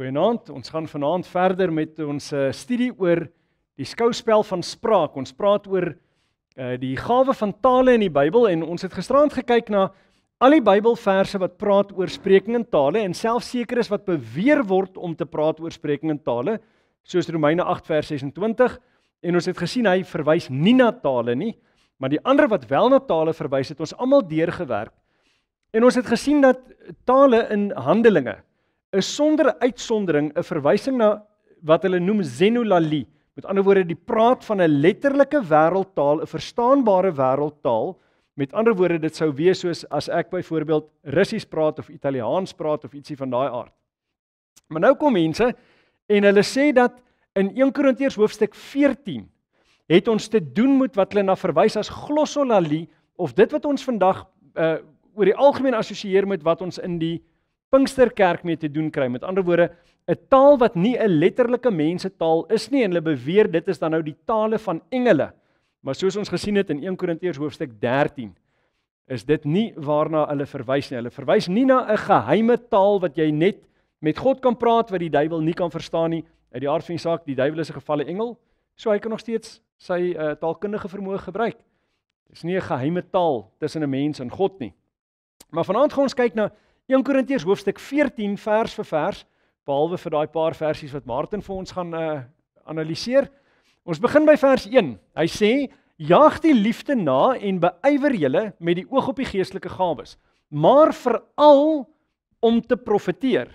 Goeienaand. Ons gaan vanaand verder met ons eh, studie oor die skouspel van spraak. Ons praat oor uh, die gawe van tale in die Bybel en ons het gisteraand gekyk na al die Bybelverse wat praat oor spreking in tale en selfs seker is wat beweer word om te praat oor spreking in tale, soos Romeine 8 vers 26 en ons het gesien hy verwys nie na tale nie, maar die ander wat wel na tale verwys het, ons almal deurgewerk. En ons het gesien dat tale in Handelinge 'n sonder uitsondering 'n verwysing na wat hulle noem zenolalie. Met ander woorde, die praat van 'n letterlike wêreldtaal, 'n verstaanbare wêreldtaal. Met ander woorde, dit sou wees soos as ek byvoorbeeld Russies praat of Italiaans praat of ietsie van daai aard. Maar nou kom mense en hulle sê dat in 1 Korintiërs hoofstuk 14 het ons te doen met wat hulle na verwys as glossolalie of dit wat ons vandag uh oor die algemeen assosieer met wat ons in die Pinksterkerk mee te doen kry. Met ander woorde, 'n taal wat nie 'n letterlike mensetaal is nie en hulle beweer dit is dan nou die tale van engele. Maar soos ons gesien het in 1 Korintiërs hoofstuk 13, is dit nie waarna hulle verwys nie. Hulle verwys nie na 'n geheime taal wat jy net met God kan praat wat die duiwel nie kan verstaan nie. Uit die aard van die saak, die duiwel is 'n gevalle engel, so hy kan nog steeds sy uh, taalkundige vermoë gebruik. Dis nie 'n geheime taal tussen 'n mens en God nie. Maar vanaand gaan ons kyk na nou, 1 Korintiërs hoofstuk 14 vers vir vers, behalwe vir daai paar versies wat Martin vir ons gaan uh, eh, analiseer. Ons begin by vers 1. Hy sê: "Jaag die liefde na en beywer julle met die oog op die geestelike gawes, maar veral om te profeteer."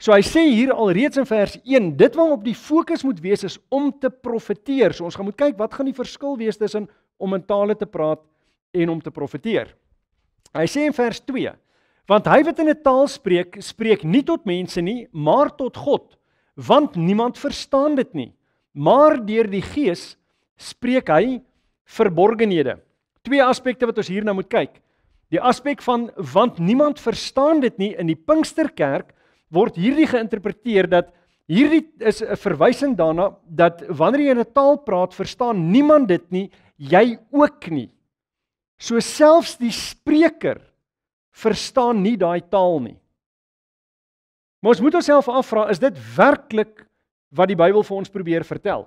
So hy sê hier alreeds in vers 1, dit wat op die fokus moet wees is om te profeteer. So ons gaan moet kyk wat gaan die verskil wees tussen om in tale te praat en om te profeteer. Hy sê in vers want hy wat in 'n taal spreek, spreek nie tot mense nie, maar tot God, want niemand verstaan dit nie. Maar deur die Gees spreek hy verborgenhede. Twee aspekte wat ons hierna moet kyk. Die aspek van want niemand verstaan dit nie in die Pinksterkerk word hierdie geïnterpreteer dat hierdie is 'n verwysing daarna dat wanneer jy 'n taal praat, verstaan niemand dit nie, jy ook nie. So selfs die spreker verstaan nie daai taal nie. Maar ons moet onsself afvra, is dit werklik wat die Bybel vir ons probeer vertel?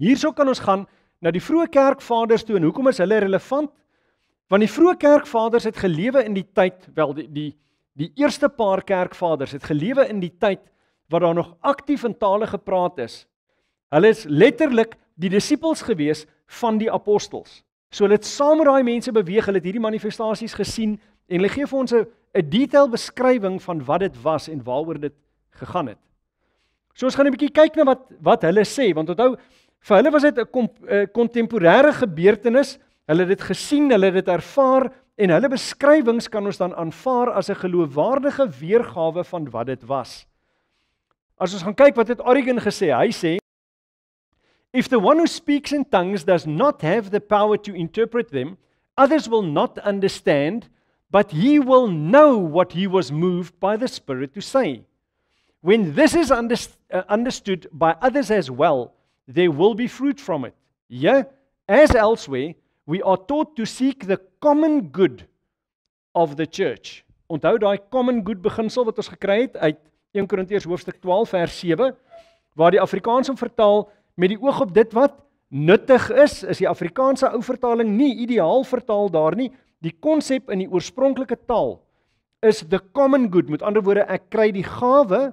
Hierso kan ons gaan na die vroeë kerkvaders toe en hoekom is hulle relevant? Want die vroeë kerkvaders het gelewe in die tyd wel die die die eerste paar kerkvaders het gelewe in die tyd wat daar nog aktief in tale gepraat is. Hulle is letterlik die disippels gewees van die apostels. So hulle het saam met daai mense beweeg, hulle het hierdie manifestasies gesien, En hulle gee vir ons 'n detail beskrywing van wat dit was en waaroor dit gegaan het. So ons gaan 'n bietjie kyk na wat wat hulle sê want onthou vir hulle was dit 'n kontemporêre gebeurtenis. Hulle het dit gesien, hulle het dit ervaar en hulle beskrywings kan ons dan aanvaar as 'n geloofwaardige weergawe van wat dit was. As ons gaan kyk wat het Origen gesê, hy sê If the one who speaks in tongues does not have the power to interpret them, others will not understand but he will know what he was moved by the Spirit to say. When this is underst- uh, understood by others as well, there will be fruit from it. Yeah, as elsewhere, we are taught to seek the common good of the church. Onthou daai common good beginsel wat ons gekry het uit 1 Korintiërs hoofstuk 12 vers 7 waar die Afrikaans hom vertaal met die oog op dit wat nuttig is, is die Afrikaanse ou vertaling nie ideaal vertaal daar nie, Die konsep in die oorspronklike taal is the common good. Met ander woorde, ek kry die gawe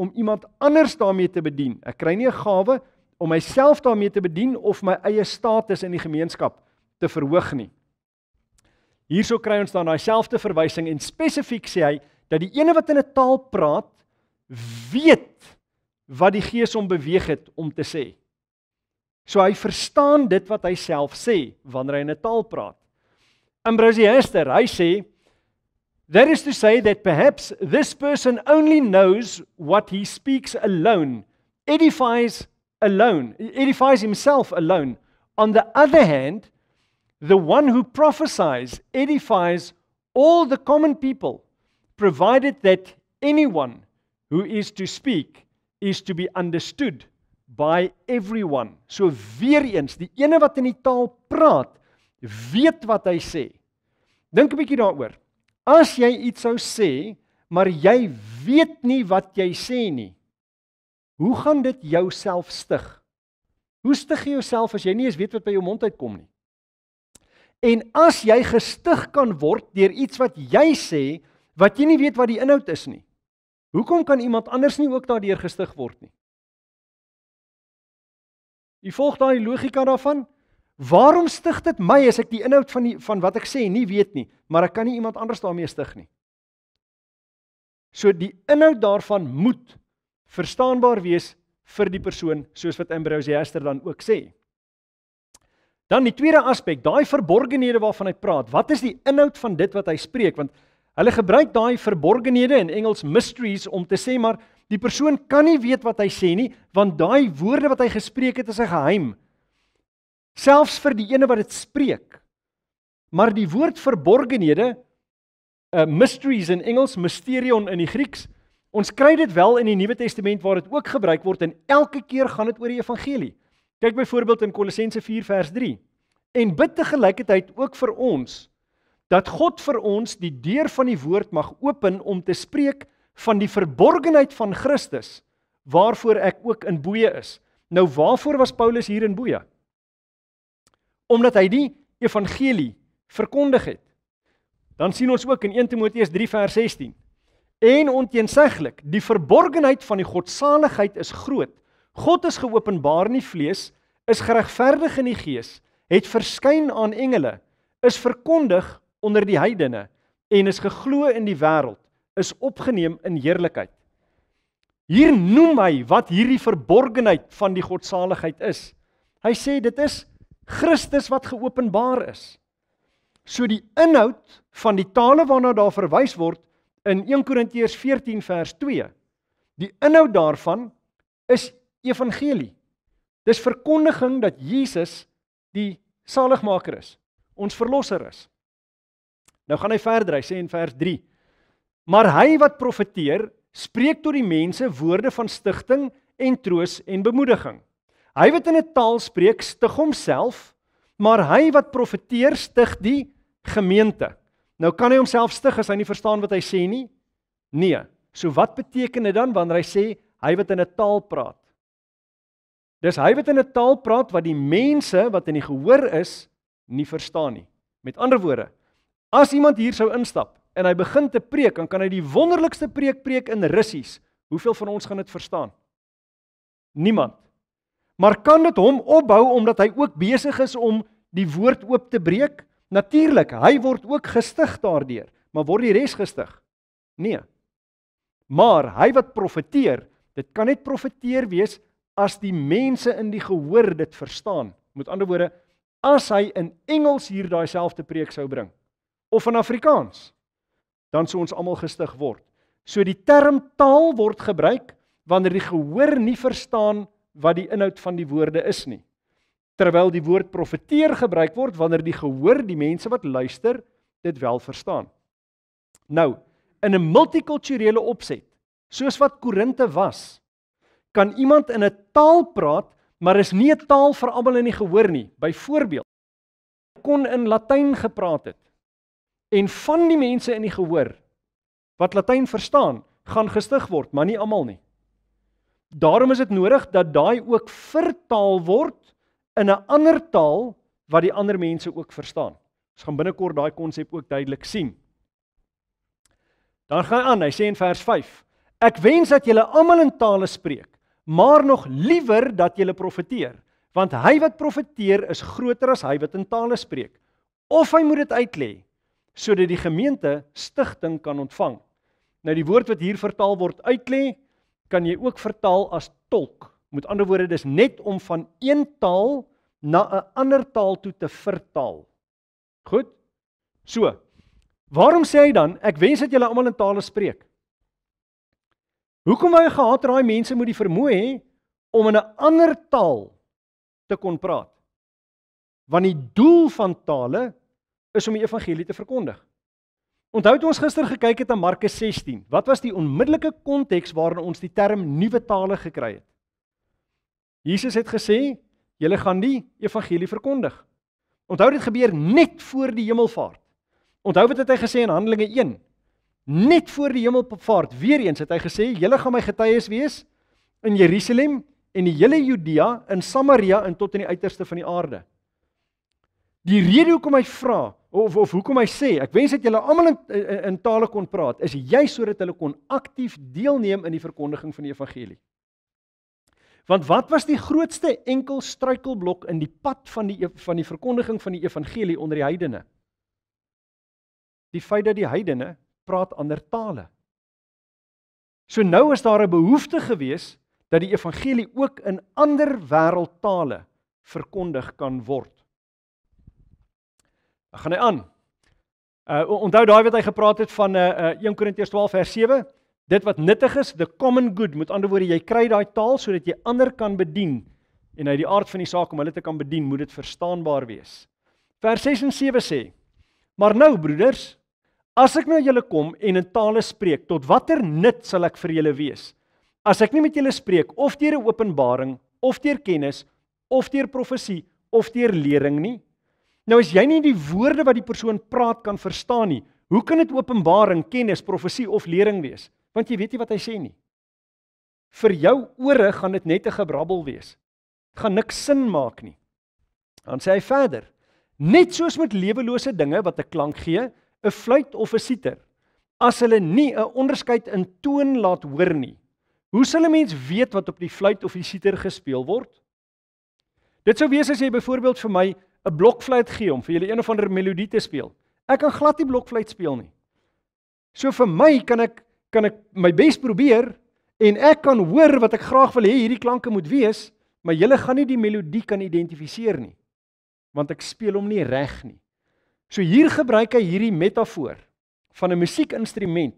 om iemand anders daarmee te bedien. Ek kry nie 'n gawe om myself daarmee te bedien of my eie status in die gemeenskap te verhoog nie. Hierso kry ons dan daai selfde verwysing en spesifiek sê hy dat die ene wat in 'n taal praat weet wat die gees hom beweeg het om te sê. So hy verstaan dit wat hy self sê wanneer hy in 'n taal praat. Ambrosie Hester, hy sê there is to say that perhaps this person only knows what he speaks alone, edifies alone, edifies himself alone. On the other hand, the one who prophesies edifies all the common people, provided that anyone who is to speak is to be understood by everyone. So weer eens, die ene wat in die taal praat, weet wat hy sê. Dink 'n bietjie daaroor. As jy iets sou sê, maar jy weet nie wat jy sê nie. Hoe gaan dit jouself stig? Hoe stig jy jouself as jy nie eens weet wat by jou mond uitkom nie? En as jy gestig kan word deur iets wat jy sê wat jy nie weet wat die inhoud is nie. Hoekom kan iemand anders nie ook daardeur gestig word nie? Jy volg daai logika daarvan? Waarom stig dit my as ek die inhoud van die van wat ek sê nie weet nie, maar ek kan nie iemand anders daarmee stig nie. So die inhoud daarvan moet verstaanbaar wees vir die persoon soos wat Ambrose Jester dan ook sê. Dan die tweede aspek, daai verborgenhede waarvan hy praat. Wat is die inhoud van dit wat hy spreek? Want hulle gebruik daai verborgenhede in Engels mysteries om te sê maar die persoon kan nie weet wat hy sê nie, want daai woorde wat hy gespreek het is 'n geheim selfs vir die ene wat dit spreek. Maar die woord verborgenhede, uh, mysteries in Engels, mysterion in die Grieks, ons kry dit wel in die Nuwe Testament waar dit ook gebruik word en elke keer gaan dit oor die evangelie. Kyk byvoorbeeld in Kolossense 4 vers 3. En bid te gelykheid ook vir ons dat God vir ons die deur van die woord mag open om te spreek van die verborgenheid van Christus waarvoor ek ook in boeye is. Nou waarvoor was Paulus hier in boeye? omdat hy die evangelie verkondig het. Dan sien ons ook in 1 Timoteus 3 vers 16. En onteenseglik, die verborgenheid van die godsaligheid is groot. God is geopenbaar in die vlees, is geregverdig in die gees, het verskyn aan engele, is verkondig onder die heidene en is geglo in die wêreld, is opgeneem in heerlikheid. Hier noem hy wat hierdie verborgenheid van die godsaligheid is. Hy sê dit is Christus wat geopenbaar is. So die inhoud van die tale waarna daar verwys word in 1 Korintiërs 14 vers 2. Die inhoud daarvan is evangelie. Dis verkondiging dat Jesus die saligmaker is, ons verlosser is. Nou gaan hy verder, hy sê in vers 3: Maar hy wat profeteer, spreek tot die mense woorde van stigting en troos en bemoediging. Hy wat in 'n taal spreek, stig homself, maar hy wat profeteer, stig die gemeente. Nou kan hy homself stig as hy nie verstaan wat hy sê nie? Nee. So wat beteken dit dan wanneer hy sê hy wat in 'n taal praat? Dis hy wat in 'n taal praat wat die mense wat in die gehoor is nie verstaan nie. Met ander woorde, as iemand hier sou instap en hy begin te preek, dan kan hy die wonderlikste preek preek in Russies. Hoeveel van ons gaan dit verstaan? Niemand maar kan dit hom opbou omdat hy ook besig is om die woord oop te breek? Natuurlik, hy word ook gestig daardeur, maar word die res gestig? Nee. Maar hy wat profeteer, dit kan net profeteer wees as die mense in die gehoor dit verstaan. Met ander woorde, as hy in Engels hier daai selfde preek sou bring of in Afrikaans, dan sou ons almal gestig word. So die term taal word gebruik wanneer die gehoor nie verstaan nie wat die inhoud van die woorde is nie. Terwyl die woord profeteer gebruik word wanneer die gehoor, die mense wat luister, dit wel verstaan. Nou, in 'n multikulturele opset, soos wat Korinte was, kan iemand in 'n taal praat, maar is nie 'n taal vir almal in die gehoor nie. Byvoorbeeld, kon in Latyn gepraat het en van die mense in die gehoor wat Latyn verstaan, gaan gestig word, maar nie almal nie. Daarom is dit nodig dat daai ook vertaal word in 'n ander taal wat die ander mense ook verstaan. Ons gaan binnekort daai konsep ook duidelik sien. Dan gaan aan, hy sê in vers 5: Ek wens dat julle almal in tale spreek, maar nog liewer dat julle profeteer, want hy wat profeteer is groter as hy wat in tale spreek. Of hy moet dit uitlê sodat die gemeente stigting kan ontvang. Nou die woord wat hier vertaal word uitlê kan jy ook vertaal as tolk. Met ander woorde, dis net om van een taal na 'n ander taal toe te vertaal. Goed? So. Waarom sê hy dan ek wens dat julle almal in tale spreek? Hoekom wou hy gehad raai mense moet die vermoë hê om in 'n ander taal te kon praat? Want die doel van tale is om die evangelie te verkondig. Onthou toe ons gister gekyk het na Markus 16. Wat was die onmiddellike konteks waarin ons die term nuwe tale gekry het? Jesus het gesê, "Julle gaan die evangelie verkondig." Onthou dit gebeur net voor die hemelvaart. Onthou wat het hy gesê in Handelinge 1? Net voor die hemelvaart, weer eens het hy gesê, "Julle gaan my getuies wees in Jerusalem en die hele Judea en Samaria en tot in die uiterste van die aarde." Die rede hoekom hy vra, of of hoekom hy sê ek wens dat julle almal in, in in tale kon praat is jy sodat hulle kon aktief deelneem in die verkondiging van die evangelie. Want wat was die grootste enkel struikelblok in die pad van die van die verkondiging van die evangelie onder die heidene? Die feit dat die heidene praat ander tale. So nou is daar 'n behoefte gewees dat die evangelie ook in ander wêreldtale verkondig kan word. Dan gaan hy aan. Uh onthou daai wat hy gepraat het van uh, uh 1 Korintiërs 12 vers 7, dit wat nuttig is, the common good, met ander woorde jy kry daai taal sodat jy ander kan bedien en uit die aard van die saak om hulle te kan bedien, moet dit verstaanbaar wees. Vers 6 en 7 sê: Maar nou broeders, as ek nou julle kom en in tale spreek, tot watter nut sal ek vir julle wees? As ek nie met julle spreek of deur 'n openbaring of deur kennis of deur profesie of deur lering nie, Nou as jy nie die woorde wat die persoon praat kan verstaan nie, hoe kan dit openbaring, kennis, profesie of lering wees? Want jy weet nie wat hy sê nie. Vir jou ore gaan dit net 'n gebrabbel wees. Dit gaan niks sin maak nie. Dan sê hy verder: Net soos met lewelose dinge wat 'n klank gee, 'n fluit of 'n siter, as hulle nie 'n onderskeid in toon laat hoor nie, hoe sal 'n mens weet wat op die fluit of die siter gespeel word? Dit sou wees as jy byvoorbeeld vir my 'n blokfluit gee om vir julle een of ander melodie te speel. Ek kan glad nie blokfluit speel nie. So vir my kan ek kan ek my bes probeer en ek kan hoor wat ek graag wil hê hierdie klanke moet wees, maar julle gaan nie die melodie kan identifiseer nie want ek speel hom nie reg nie. So hier gebruik hy hierdie metafoor van 'n musiekinstrument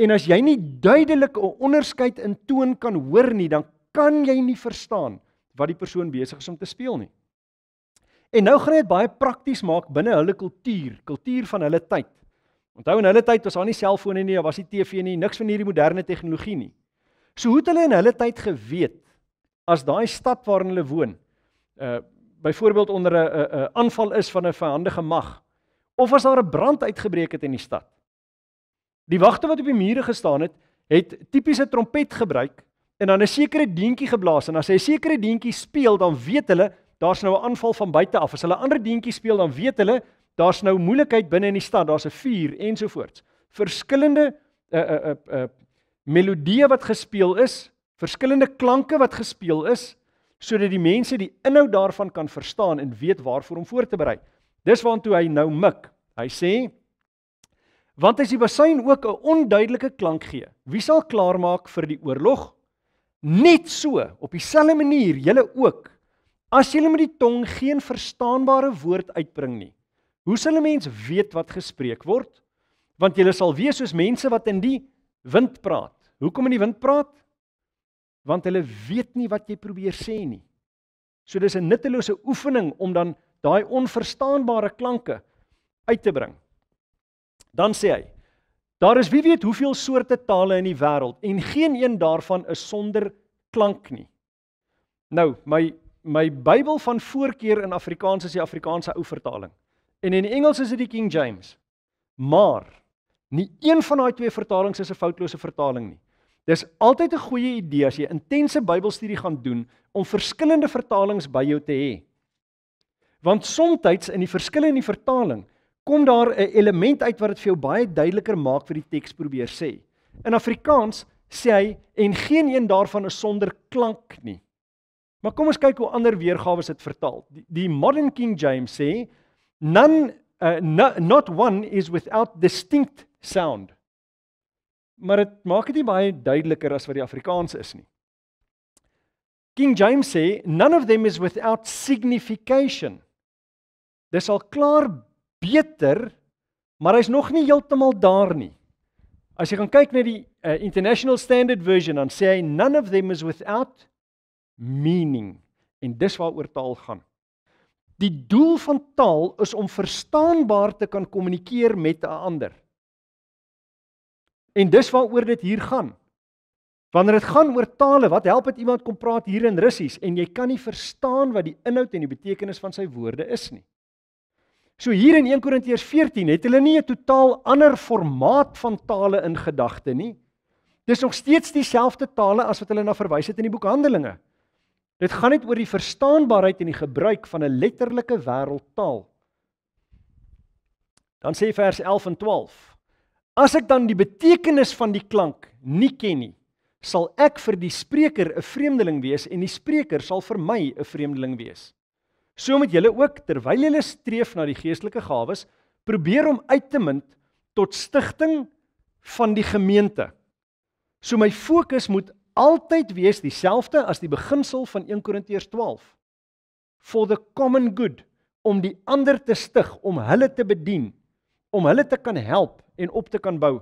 en as jy nie duidelik 'n onderskeid in toon kan hoor nie, dan kan jy nie verstaan wat die persoon besig is om te speel nie. En nou gaan dit baie prakties maak binne hulle kultuur, kultuur van hulle tyd. Onthou in hulle tyd was daar nie selfone nie, daar was nie TV nie, niks van hierdie moderne tegnologie nie. So hoe het hulle in hulle tyd geweet as daai stad waarin hulle woon, uh byvoorbeeld onder 'n 'n aanval is van 'n vyandige mag of as daar 'n brand uitgebreek het in die stad? Die wagte wat op die mure gestaan het, het tipiese trompet gebruik en dan 'n sekere deentjie geblaas en as hy 'n sekere deentjie speel, dan weet hulle daar's nou 'n aanval van buite af. As hulle ander deentjies speel, dan weet hulle daar's nou moeilikheid binne in die stad. Daar's 'n vuur ensovoorts. Verskillende 'n uh, eh, 'n uh, eh, 'n uh, eh, uh, melodie wat gespeel is, verskillende klanke wat gespeel is sodat die mense die inhoud daarvan kan verstaan en weet waarvoor om voor te berei. Dis waantoe hy nou mik. Hy sê want as die basuin ook 'n onduidelike klank gee, wie sal klaarmaak vir die oorlog? Net so, op dieselfde manier, julle ook As jy met die tong geen verstaanbare woord uitbring nie, hoe sal 'n mens weet wat gespreek word? Want jy sal wees soos mense wat in die wind praat. Hoekom in die wind praat? Want hulle weet nie wat jy probeer sê nie. So dis 'n nuttelose oefening om dan daai onverstaanbare klanke uit te bring. Dan sê hy: Daar is wie weet hoeveel soorte tale in die wêreld en geen een daarvan is sonder klank nie. Nou, my my Bybel van voorkeur in Afrikaans is die Afrikaanse ou vertaling. En in Engels is dit die King James. Maar nie een van daai twee vertalings is 'n foutlose vertaling nie. Dis altyd 'n goeie idee as jy intense Bybelstudie gaan doen om verskillende vertalings by jou te hê. Want soms in die verskille in die vertaling kom daar 'n element uit wat dit vir jou baie duideliker maak vir die teks probeer sê. In Afrikaans sê hy en geen een daarvan is sonder klank nie. Maar kom ons kyk hoe ander weergawe dit vertaal. Die, die Modern King James sê none uh, no, not one is without distinct sound. Maar dit maak dit nie baie duideliker as wat die Afrikaans is nie. King James sê none of them is without signification. Dis al klaar beter, maar hy's nog nie heeltemal daar nie. As jy gaan kyk na die uh, International Standard Version dan sê hy none of them is without meaning en dis waaroor taal gaan. Die doel van taal is om verstaanbaar te kan kommunikeer met 'n ander. En dis waaroor dit hier gaan. Wanneer dit gaan oor tale, wat help dit iemand kom praat hier in Russies en jy kan nie verstaan wat die inhoud en die betekenis van sy woorde is nie. So hier in 1 Korintiërs 14 het hulle nie 'n totaal ander formaat van tale in gedagte nie. Dis nog steeds dieselfde tale as wat hulle na verwys het in die boek Handelinge. Dit gaan net oor die verstaanbaarheid en die gebruik van 'n letterlike wêreldtaal. Dan sê vers 11 en 12: As ek dan die betekenis van die klank nie ken nie, sal ek vir die spreker 'n vreemdeling wees en die spreker sal vir my 'n vreemdeling wees. So moet julle ook terwyl julle streef na die geestelike gawes, probeer om uit te mind tot stigting van die gemeente. So my fokus moet altyd wees dieselfde as die beginsel van 1 Korintiërs 12 for the common good om die ander te stig om hulle te bedien om hulle te kan help en op te kan bou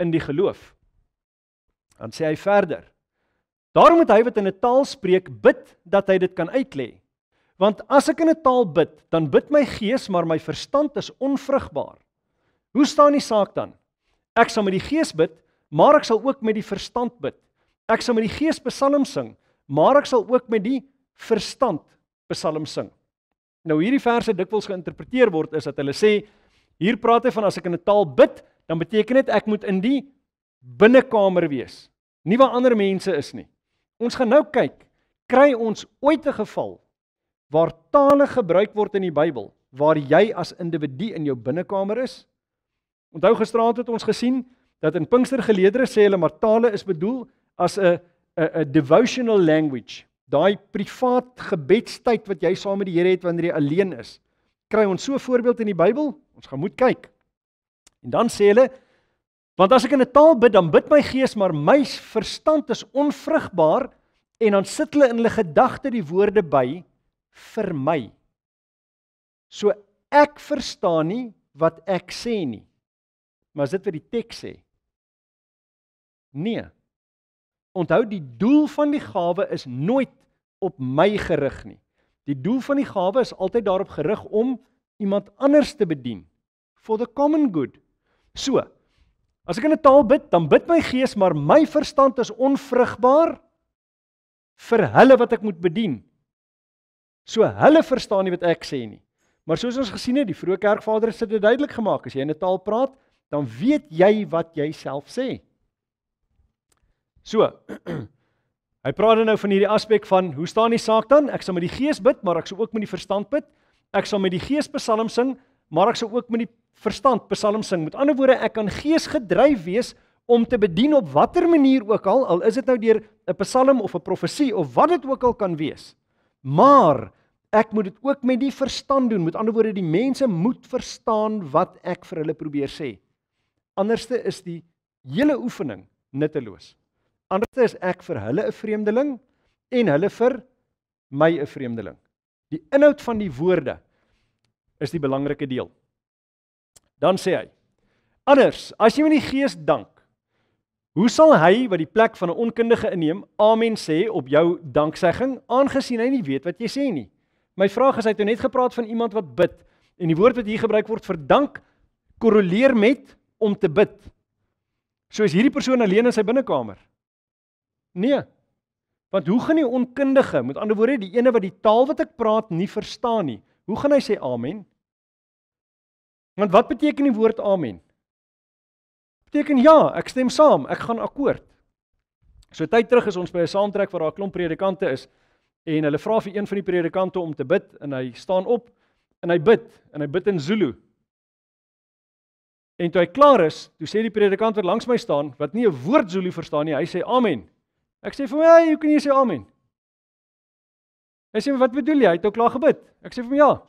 in die geloof dan sê hy verder daarom moet hy wat in 'n taal spreek bid dat hy dit kan uitlê want as ek in 'n taal bid dan bid my gees maar my verstand is onvrugbaar hoe staan die saak dan ek sal met die gees bid maar ek sal ook met die verstand bid Ek sal met die gees psalm sing, maar ek sal ook met die verstand psalm sing. Nou hierdie verse dikwels geïnterpreteer word is dat hulle sê hier praat hy van as ek in 'n taal bid, dan beteken dit ek moet in die binnekamer wees, nie waar ander mense is nie. Ons gaan nou kyk, kry ons ooit 'n geval waar tale gebruik word in die Bybel waar jy as individu in jou binnekamer is? Onthou gisteraand het ons gesien dat in Pinkstergeleedere sê hulle maar tale is bedoel as 'n 'n devotional language. Daai privaat gebedstyd wat jy saam met die Here het wanneer jy alleen is. Kry ons so 'n voorbeeld in die Bybel? Ons gaan moet kyk. En dan sê hulle want as ek in 'n taal bid, dan bid my gees, maar my verstand is onvrugbaar en dan sit hulle in hulle gedagte die woorde by vir my. So ek verstaan nie wat ek sê nie. Maar as dit wat die teks sê. Nee, Onthou die doel van die gawe is nooit op my gerig nie. Die doel van die gawe is altyd daarop gerig om iemand anders te bedien for the common good. So, as ek in 'n taal bid, dan bid my gees, maar my verstand is onvrugbaar vir hulle wat ek moet bedien. So hulle verstaan nie wat ek sê nie. Maar soos ons gesien het, die vroeë kerkvaders het dit duidelik gemaak. As jy in 'n taal praat, dan weet jy wat jy self sê. Se. So. hy praat nou van hierdie aspek van hoe staan die saak dan? Ek sal met die gees bid, maar ek sal ook met die verstand bid. Ek sal met die gees psalms sing, maar ek sal ook met die verstand psalms sing. Met ander woorde, ek kan geesgedryf wees om te bedien op watter manier ook al, al is dit nou deur 'n psalm of 'n profesie of wat dit ook al kan wees. Maar ek moet dit ook met die verstand doen. Met ander woorde, die mense moet verstaan wat ek vir hulle probeer sê. Anderste is die hele oefening nutteloos. Anders is ek vir hulle 'n vreemdeling en hulle vir my 'n vreemdeling. Die inhoud van die woorde is die belangrike deel. Dan sê hy: Anders, as jy met die Gees dank, hoe sal hy wat die plek van 'n onkundige inneem, amen sê op jou danksegging, aangesien hy nie weet wat jy sê nie? My vraag is, hy het nou net gepraat van iemand wat bid en die woord wat hier gebruik word vir dank korreleer met om te bid. So is hierdie persoon alleen in sy binnekamer. Nee. Want hoe gaan die onkundige, met ander woorde die ene wat die taal wat ek praat nie verstaan nie, hoe gaan hy sê amen? Want wat beteken die woord amen? Beteken ja, ek stem saam, ek gaan akkoord. So tyd terug is ons by 'n saamtrek waar daar 'n klomp predikante is en hulle vra vir een van die predikante om te bid en hy staan op en hy bid en hy bid in Zulu. En toe hy klaar is, toe sê die predikant wat langs my staan wat nie 'n woord Zulu verstaan nie, hy sê amen. Ek sê vir hom, "Hey, hoe kan jy sê amen?" Hy sê, "Wat bedoel jy? Hy het ook klaar gebid." Ek sê vir hom, "Ja."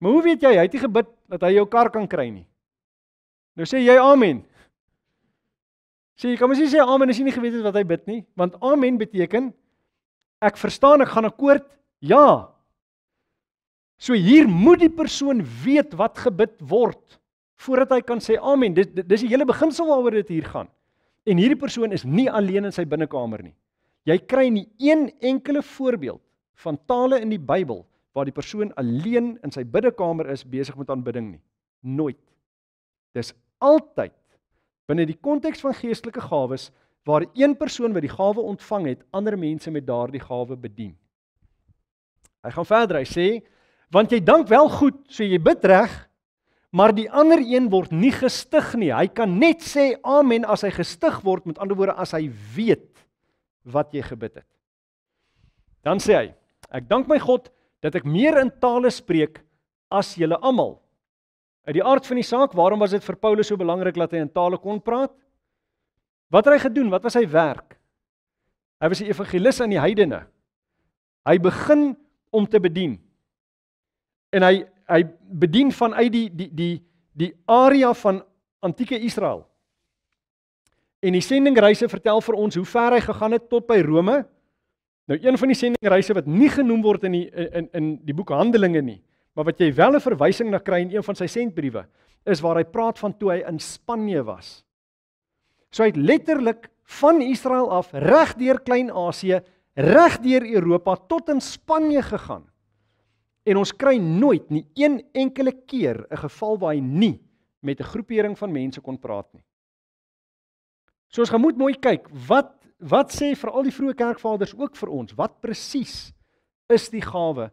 Maar hoe weet jy hy het nie gebid dat hy jou kar kan kry nie? Nou sê jy amen. Sê jy kan mos nie sê amen as jy nie geweet het wat hy bid nie, want amen beteken ek verstaan, ek gaan akkoord. Ja. So hier moet die persoon weet wat gebid word voordat hy kan sê amen. Dit dis die hele beginsel waaroor dit hier gaan. En hierdie persoon is nie alleen in sy binnekamer nie. Jy kry nie een enkele voorbeeld van tale in die Bybel waar die persoon alleen in sy binnekamer is besig met aanbidding nie. Nooit. Dis altyd binne die konteks van geestelike gawes waar een persoon wat die gawe ontvang het, ander mense met daardie gawe bedien. Hy gaan verder, hy sê, want jy dank wel goed, so jy bid reg, maar die ander een word nie gestig nie. Hy kan net sê amen as hy gestig word, met ander woorde as hy weet wat jy gebid het. Dan sê hy: Ek dank my God dat ek meer in tale spreek as julle almal. Uit die aard van die saak, waarom was dit vir Paulus so belangrik dat hy in tale kon praat? Wat het hy gedoen? Wat was sy werk? Hy was 'n evangelis aan die heidene. Hy begin om te bedien. En hy hy bedien vanuit die die die die area van antieke Israel. En die sendingreise vertel vir ons hoe ver hy gegaan het tot by Rome. Nou een van die sendingreise wat nie genoem word in die in in die boek Handelinge nie, maar wat jy wel 'n verwysing na kry in een van sy sendbriewe, is waar hy praat van toe hy in Spanje was. So hy het letterlik van Israel af regdeur Klein-Asië, regdeur Europa tot in Spanje gegaan. En ons kry nooit nie een enkele keer 'n geval waar hy nie met 'n groepering van mense kon praat nie. So ons moet mooi kyk, wat wat sê veral die vroeë kerkvaders ook vir ons, wat presies is die gawe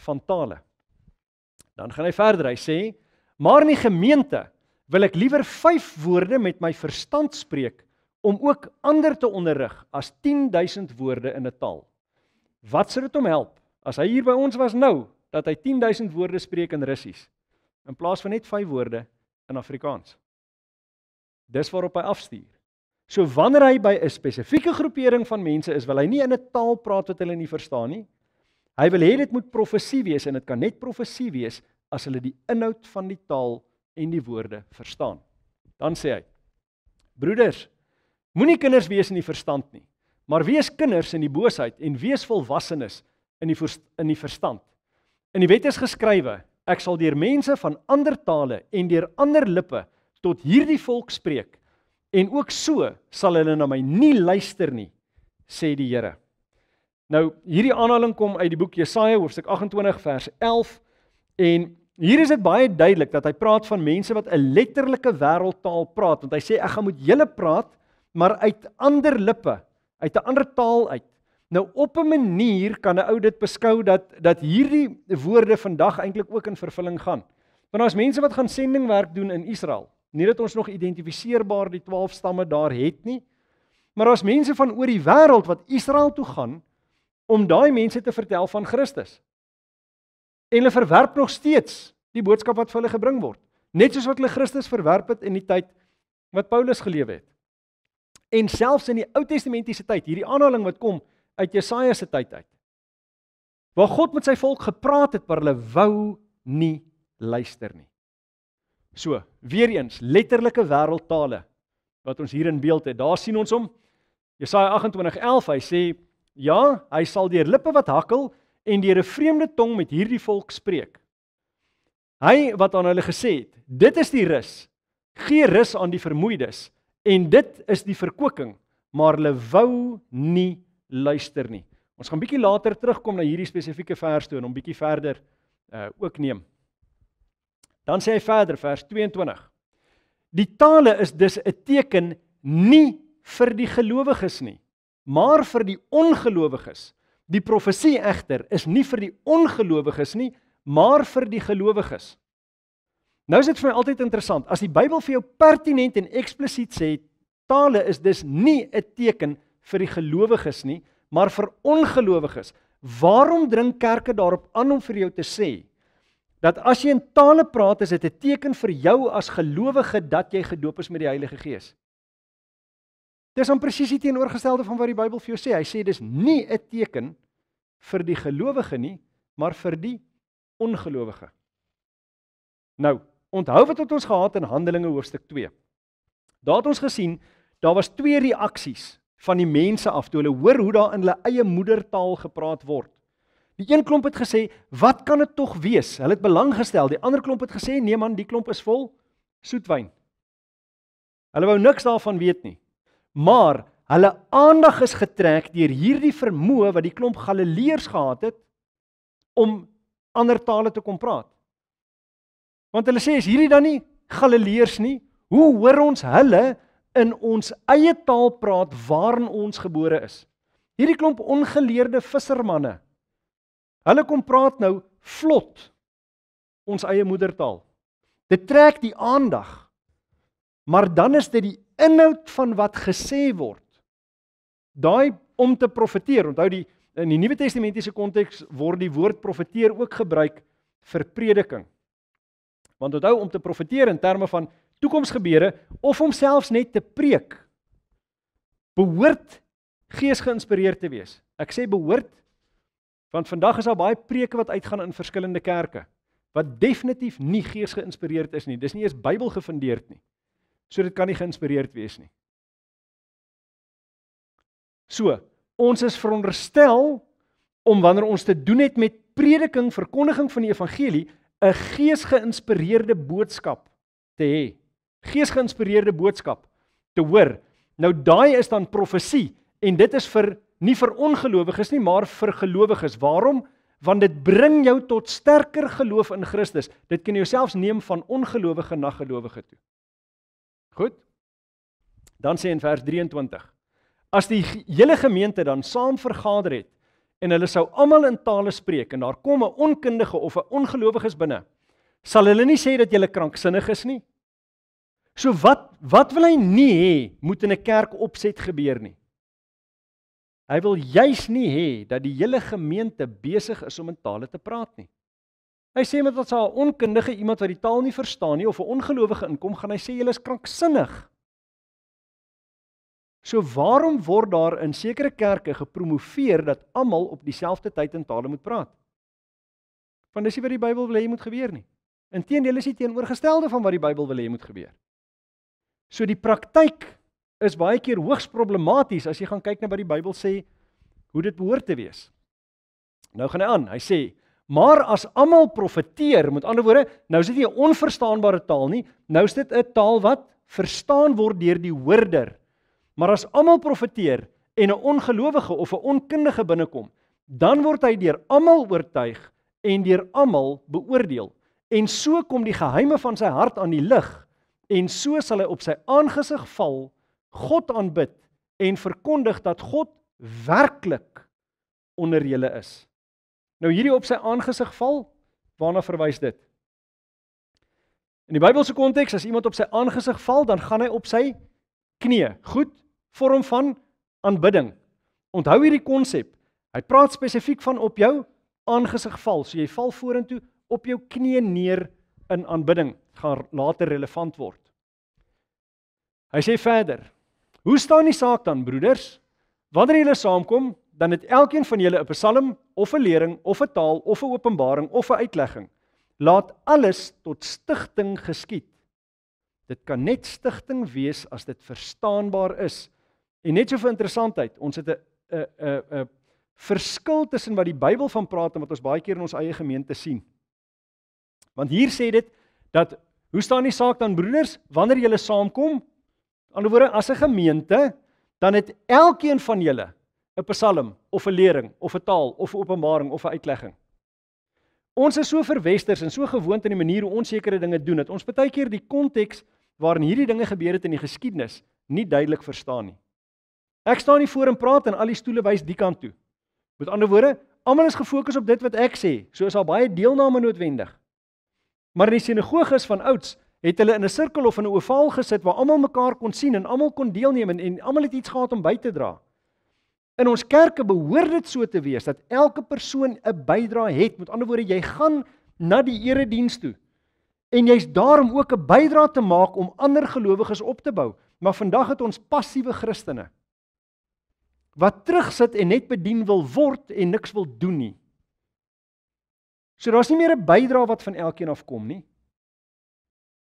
van tale? Dan gaan hy verder, hy sê: "Maar in die gemeente wil ek liewer 5 woorde met my verstand spreek om ook ander te onderrig as 10000 woorde in 'n taal." Wat sou dit hom help as hy hier by ons was nou dat hy 10000 woorde spreek in Russies in plaas van net 5 woorde in Afrikaans. Dis waarop hy afstuur. So wanneer hy by 'n spesifieke groepering van mense is, wil hy nie in 'n taal praat wat hulle nie verstaan nie. Hy wil hê dit moet profesie wees en dit kan net profesie wees as hulle die inhoud van die taal en die woorde verstaan. Dan sê hy: Broeders, moenie kinders wees in die verstand nie, maar wees kinders in die boosheid en wees volwassenes in die in die verstand. In die wet is geskrywe: Ek sal deur mense van ander tale en deur ander lippe tot hierdie volk spreek en ook so sal hulle na my nie luister nie, sê die Here. Nou, hierdie aanhaling kom uit die boek Jesaja hoofstuk 28 vers 11 en hier is dit baie duidelik dat hy praat van mense wat 'n letterlike wêreldtaal praat want hy sê ek gaan met julle praat maar uit ander lippe, uit 'n ander taal uit. Nou op 'n manier kan 'n ou dit beskou dat dat hierdie woorde vandag eintlik ook in vervulling gaan. Want daar's mense wat gaan sendingwerk doen in Israel. Nie dat ons nog identifiseerbaar die 12 stamme daar het nie. Maar daar's mense van oor die wêreld wat Israel toe gaan om daai mense te vertel van Christus. En hulle verwerp nog steeds die boodskap wat vir hulle gebring word, net soos wat hulle Christus verwerp het in die tyd wat Paulus geleef het. En selfs in die Ou Testamentiese tyd, hierdie aanhaling wat kom, uit Jesaja se tyd uit. Waar God met sy volk gepraat het, maar hulle wou nie luister nie. So, weer eens letterlike wêreldtale wat ons hier in beeld het. Daar sien ons hom. Jesaja 28:11, hy sê, "Ja, hy sal deur lippe wat hakkel en deur 'n vreemde tong met hierdie volk spreek." Hy wat aan hulle gesê het, "Dit is die rus. Gee rus aan die vermoeides." En dit is die verkwiking, maar hulle wou nie luister nie. Ons gaan bietjie later terugkom na hierdie spesifieke vers toe en hom bietjie verder uh ook neem. Dan sê hy verder vers 22. Die tale is dus 'n teken nie vir die gelowiges nie, maar vir die ongelowiges. Die profesie egter is nie vir die ongelowiges nie, maar vir die gelowiges. Nou is dit vir my altyd interessant as die Bybel vir jou pertinent en eksplisiet sê tale is dus nie 'n teken nie vir die gelowiges nie, maar vir ongelowiges. Waarom dring kerke daarop aan om vir jou te sê dat as jy in tale praat is dit 'n teken vir jou as gelowige dat jy gedoop is met die Heilige Gees? Dis om presies die teenoorgestelde van wat die Bybel vir jou sê. Hy sê dis nie 'n teken vir die gelowige nie, maar vir die ongelowige. Nou, onthou wat het ons gehad in Handelinge hoofstuk 2? Daar het ons gesien daar was twee reaksies van die mense af toe hulle hoor hoe daar in hulle eie moedertaal gepraat word. Die een klomp het gesê, "Wat kan dit tog wees?" Hulle het belang gestel. Die ander klomp het gesê, "Nee man, die klomp is vol soetwyn." Hulle wou niks daarvan weet nie. Maar hulle aandag is getrek deur hierdie vermoë wat die klomp Galileërs gehad het om ander tale te kom praat. Want hulle sê, "Is hierdie dan nie Galileërs nie? Hoe hoor ons hulle?" in ons eie taal praat waarin ons gebore is. Hierdie klomp ongeleerde vissermanne. Hulle kom praat nou vlot ons eie moedertaal. Dit trek die aandag. Maar dan is dit die inhoud van wat gesê word. Daai om te profeteer. Onthou die in die Nuwe Testamentiese konteks word die woord profeteer ook gebruik vir prediking. Want onthou om te profeteer in terme van toekomsgebeure of homselfs net te preek behoort geesgeïnspireerd te wees. Ek sê behoort want vandag is daar baie preke wat uitgaan in verskillende kerke wat definitief nie geesgeïnspireerd is nie. Dis nie eers Bybelgefundeerd nie. So dit kan nie geïnspireerd wees nie. So, ons is veronderstel om wanneer ons te doen het met prediking, verkondiging van die evangelie, 'n geesgeïnspireerde boodskap te hê geesgeïnspireerde boodskap te hoor. Nou daai is dan profesie en dit is vir nie vir ongelowiges nie, maar vir gelowiges. Waarom? Want dit bring jou tot sterker geloof in Christus. Dit kan jou selfs neem van ongelowige na gelowige toe. Goed? Dan sê in vers 23: As die hele gemeente dan saam vergader het en hulle sou almal in tale spreek en daar kom 'n onkundige of 'n ongelowiges binne, sal hulle nie sê dat jy krankzinnig is nie So wat wat wil hy nie hê moet in 'n kerk opset gebeur nie. Hy wil juis nie hê dat die hele gemeente besig is om in tale te praat nie. Hy sê met ons al onkundige iemand wat die taal nie verstaan nie of 'n ongelowige inkom gaan hy sê julle is kranksinnig. So waarom word daar in sekere kerke gepromoveer dat almal op dieselfde tyd in tale moet praat? Want dis nie wat die Bybel wil hê moet gebeur nie. Inteendeel is dit teenoorgestelde van wat die Bybel wil hê moet gebeur. So die praktyk is baie keer hoogs problematies as jy gaan kyk na wat die Bybel sê hoe dit behoort te wees. Nou gaan hy aan. Hy sê: "Maar as almal profeteer, met ander woorde, nou is dit nie 'n onverstaanbare taal nie, nou is dit 'n taal wat verstaan word deur die hoorder. Maar as almal profeteer en 'n ongelowige of 'n onkundige binnekom, dan word hy deur almal oortuig en deur almal beoordeel. En so kom die geheime van sy hart aan die lig." en so sal hy op sy aangesig val, God aanbid en verkondig dat God werklik onder julle is. Nou hierdie op sy aangesig val, waarna verwys dit? In die Bybelse konteks, as iemand op sy aangesig val, dan gaan hy op sy knie, goed, vorm van aanbidding. Onthou hierdie konsep. Hy praat spesifiek van op jou aangesig val, so jy val vorentoe op jou knie neer in aanbidding gaan later relevant word. Hy sê verder: Hoe staan die saak dan broeders? Wanneer julle saamkom, dan het elkeen van julle 'n psalm of 'n lering of 'n taal of 'n openbaring of 'n uitlegging. Laat alles tot stigting geskied. Dit kan net stigting wees as dit verstaanbaar is. En net so vir interessantheid, ons het 'n 'n 'n 'n verskil tussen wat die Bybel van praat en wat ons baie keer in ons eie gemeente sien. Want hier sê dit dat hoe staan die saak dan broeders wanneer julle saamkom? Anderswoorde as 'n gemeente dan het elkeen van julle 'n psalm of 'n lering of 'n taal of 'n openbaring of 'n uitlegging. Ons is so verwesters en so gewoond aan die manier hoe ons sekere dinge doen dat ons baie keer die konteks waarin hierdie dinge gebeur het in die geskiedenis nie duidelik verstaan nie. Ek staan hier voor en praat en al die stoole wys die kant toe. Met ander woorde, almal is gefokus op dit wat ek sê, so is daar baie deelname noodwendig. Maar in die sinagoges van ouds het hulle in 'n sirkel of in 'n ovaal gesit waar almal mekaar kon sien en almal kon deelneem en, en almal het iets gehad om by te dra. In ons kerke behoort dit so te wees dat elke persoon 'n bydra het. Met ander woorde, jy gaan na die erediens toe en jy's daar om ook 'n bydra te maak om ander gelowiges op te bou. Maar vandag het ons passiewe Christene wat terugsit en net bedien wil word en niks wil doen nie. So daar's nie meer 'n bydrae wat van elkeen af kom nie.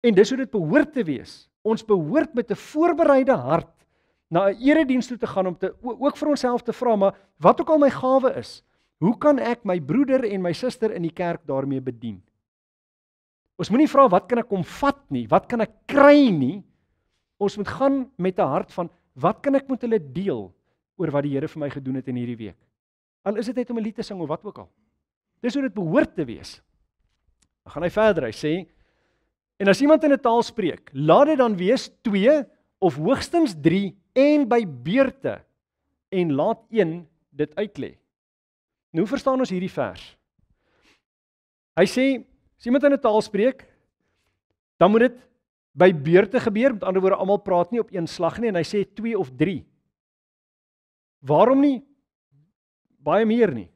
En dis hoe dit behoort te wees. Ons behoort met 'n voorbereide hart na 'n erediens toe te gaan om te ook vir onsself te vra, maar wat ook al my gawe is, hoe kan ek my broeder en my suster in die kerk daarmee bedien? Ons moenie vra wat kan ek kom vat nie, wat kan ek kry nie. Ons moet gaan met 'n hart van wat kan ek met hulle deel oor wat die Here vir my gedoen het in hierdie week. Al is dit net om 'n lied te sing of wat ook al. Dis hoe dit behoort te wees. Dan gaan hy verder. Hy sê en as iemand in 'n taal spreek, laat dit dan wees 2 of hoogstens 3 en by beurte en laat een dit uitlê. Nou verstaan ons hierdie vers. Hy sê as iemand in 'n taal spreek, dan moet dit by beurte gebeur. Met ander woorde, almal praat nie op een slag nie en hy sê 2 of 3. Waarom nie baie meer nie?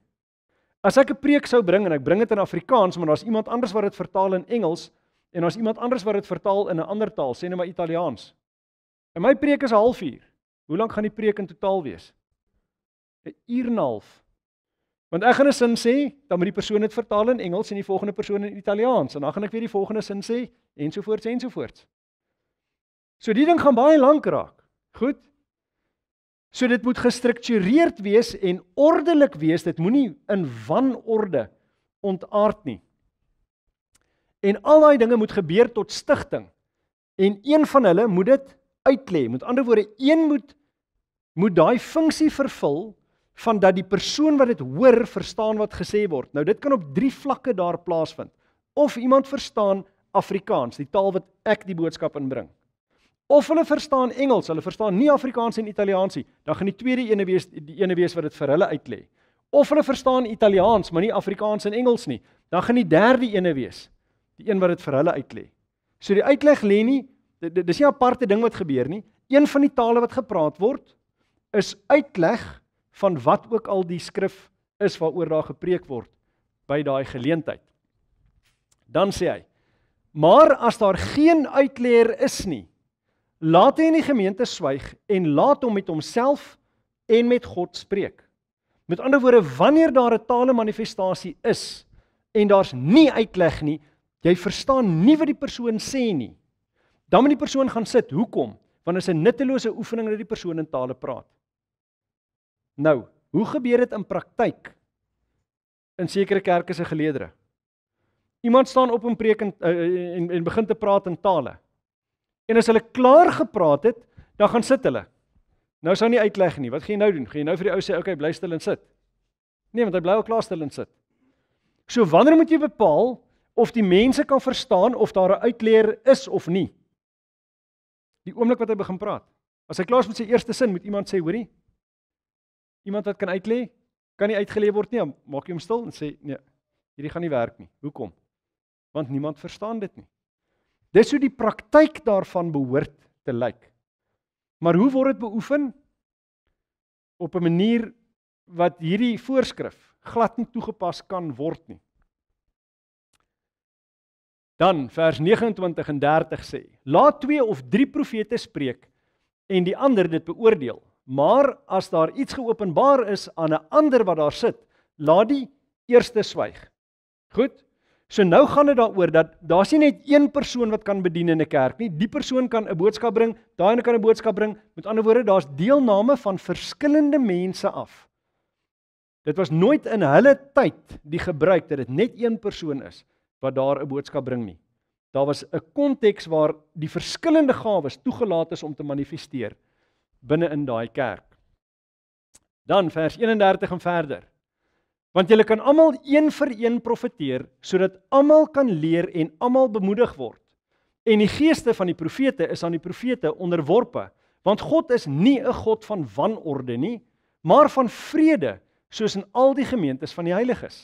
As ek 'n preek sou bring en ek bring dit in Afrikaans, maar daar's iemand anders wat dit vertaal in Engels en daar's iemand anders wat dit vertaal in 'n ander taal, sê net maar Italiaans. En my preek is 'n halfuur. Hoe lank gaan die preek in totaal wees? 'n Uur en 'n half. Want ek gaan 'n sin sê, dan moet die persoon dit vertaal in Engels en die volgende persoon in Italiaans en dan gaan ek weer die volgende sin sê en so voort en so voort. So die ding gaan baie lank raak. Goed, So dit moet gestruktureerd wees en ordelik wees. Dit moenie in wanorde ontaard nie. En al daai dinge moet gebeur tot stigting. En een van hulle moet dit uitlê. Met ander woorde, een moet moet daai funksie vervul van dat die persoon wat dit hoor, verstaan wat gesê word. Nou dit kan op drie vlakke daar plaasvind. Of iemand verstaan Afrikaans, die taal wat ek die boodskap inbring. Of hulle verstaan Engels, hulle verstaan nie Afrikaans en Italiaans nie, dan gaan die tweede ene wees die ene wees wat dit vir hulle uitlê. Of hulle verstaan Italiaans, maar nie Afrikaans en Engels nie, dan gaan die derde ene wees die een wat dit vir hulle uitlê. So die uitleg lê nie dis nie 'n aparte ding wat gebeur nie. Een van die tale wat gepraat word is uitleg van wat ook al die skrif is waaroor daar gepreek word by daai geleentheid. Dan sê hy: "Maar as daar geen uitleer is nie, Laat hy in die gemeente swyg en laat hom met homself en met God spreek. Met ander woorde, wanneer daar 'n tale manifestasie is en daar's nie uitleg nie, jy verstaan nie wat die persoon sê nie. Dan moet die persoon gaan sit. Hoekom? Want dit is 'n nuttelose oefening dat die persoon in tale praat. Nou, hoe gebeur dit in praktyk? In sekere kerke se geleedere. Iemand staan op en preek en, eh, eh, en, en begin te praat in tale. En as hulle klaar gepraat het, dan gaan sit hulle. Nou sou nie uitleg nie. Wat gaan jy nou doen? Gaan jy nou vir die ou sê, "Oké, okay, bly stil en sit." Nee, want hy bly al klaar stil en sit. So wanneer moet jy bepaal of die mense kan verstaan of daar 'n uitleer is of nie? Die oomblik wat hy begin praat. As hy klaar is met sy eerste sin, moet iemand sê, "Hoorie, iemand wat kan uitlê, kan nie uitgelê word nie." Maak hom stil en sê, "Nee, hierdie gaan nie werk nie. Hoekom?" Want niemand verstaan dit nie. Dis hoe die praktyk daarvan behoort te lyk. Maar hoe word dit beoefen? Op 'n manier wat hierdie voorskrif glad nie toegepas kan word nie. Dan vers 29 en 30 sê: Laat twee of drie profete spreek en die ander dit beoordeel. Maar as daar iets geopenbaar is aan 'n ander wat daar sit, laat die eerste swyg. Goed, So nou gaan dit daaroor dat daar's nie net een persoon wat kan bedien in 'n kerk nie. Die persoon kan 'n boodskap bring, daai een kan 'n boodskap bring. Met ander woorde, daar's deelname van verskillende mense af. Dit was nooit in hulle tyd die gebruik dat dit net een persoon is wat daar 'n boodskap bring nie. Daar was 'n konteks waar die verskillende gawes toegelaat is om te manifesteer binne in daai kerk. Dan vers 31 en verder. Want julle kan almal een vir een profeteer sodat almal kan leer en almal bemoedig word. En die geeste van die profete is aan die profete onderworpe, want God is nie 'n god van wanorde nie, maar van vrede, soos in al die gemeentes van die heiliges.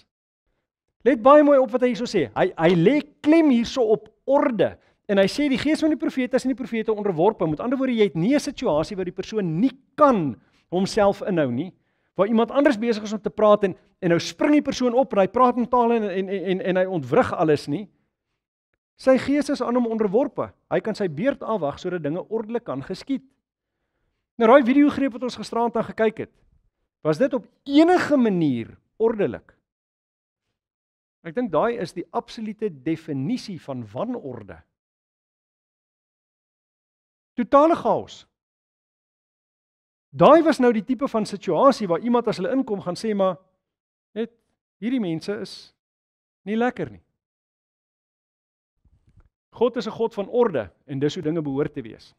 Let baie mooi op wat hy hierso sê. Hy hy lê klem hierso op orde en hy sê die gees van die profete is aan die profete onderworpe. Met ander woorde, jy het nie 'n situasie waar die persoon nie kan homself inhou nie waar iemand anders besig is om te praat en en nou spring die persoon op en hy praat in tale en en en en hy ontwrig alles nie. Sy gees is aan hom onderworpe. Hy kan sy beurt afwag sodat dinge ordelik kan geskied. Nou daai video greep wat ons gisteraand aan gekyk het, was dit op enige manier ordelik? Ek dink daai is die absolute definisie van wanorde. Totale chaos. Daai was nou die tipe van situasie waar iemand as hulle inkom gaan sê maar net hierdie mense is nie lekker nie. God is 'n God van orde en dis hoe dinge behoort te wees.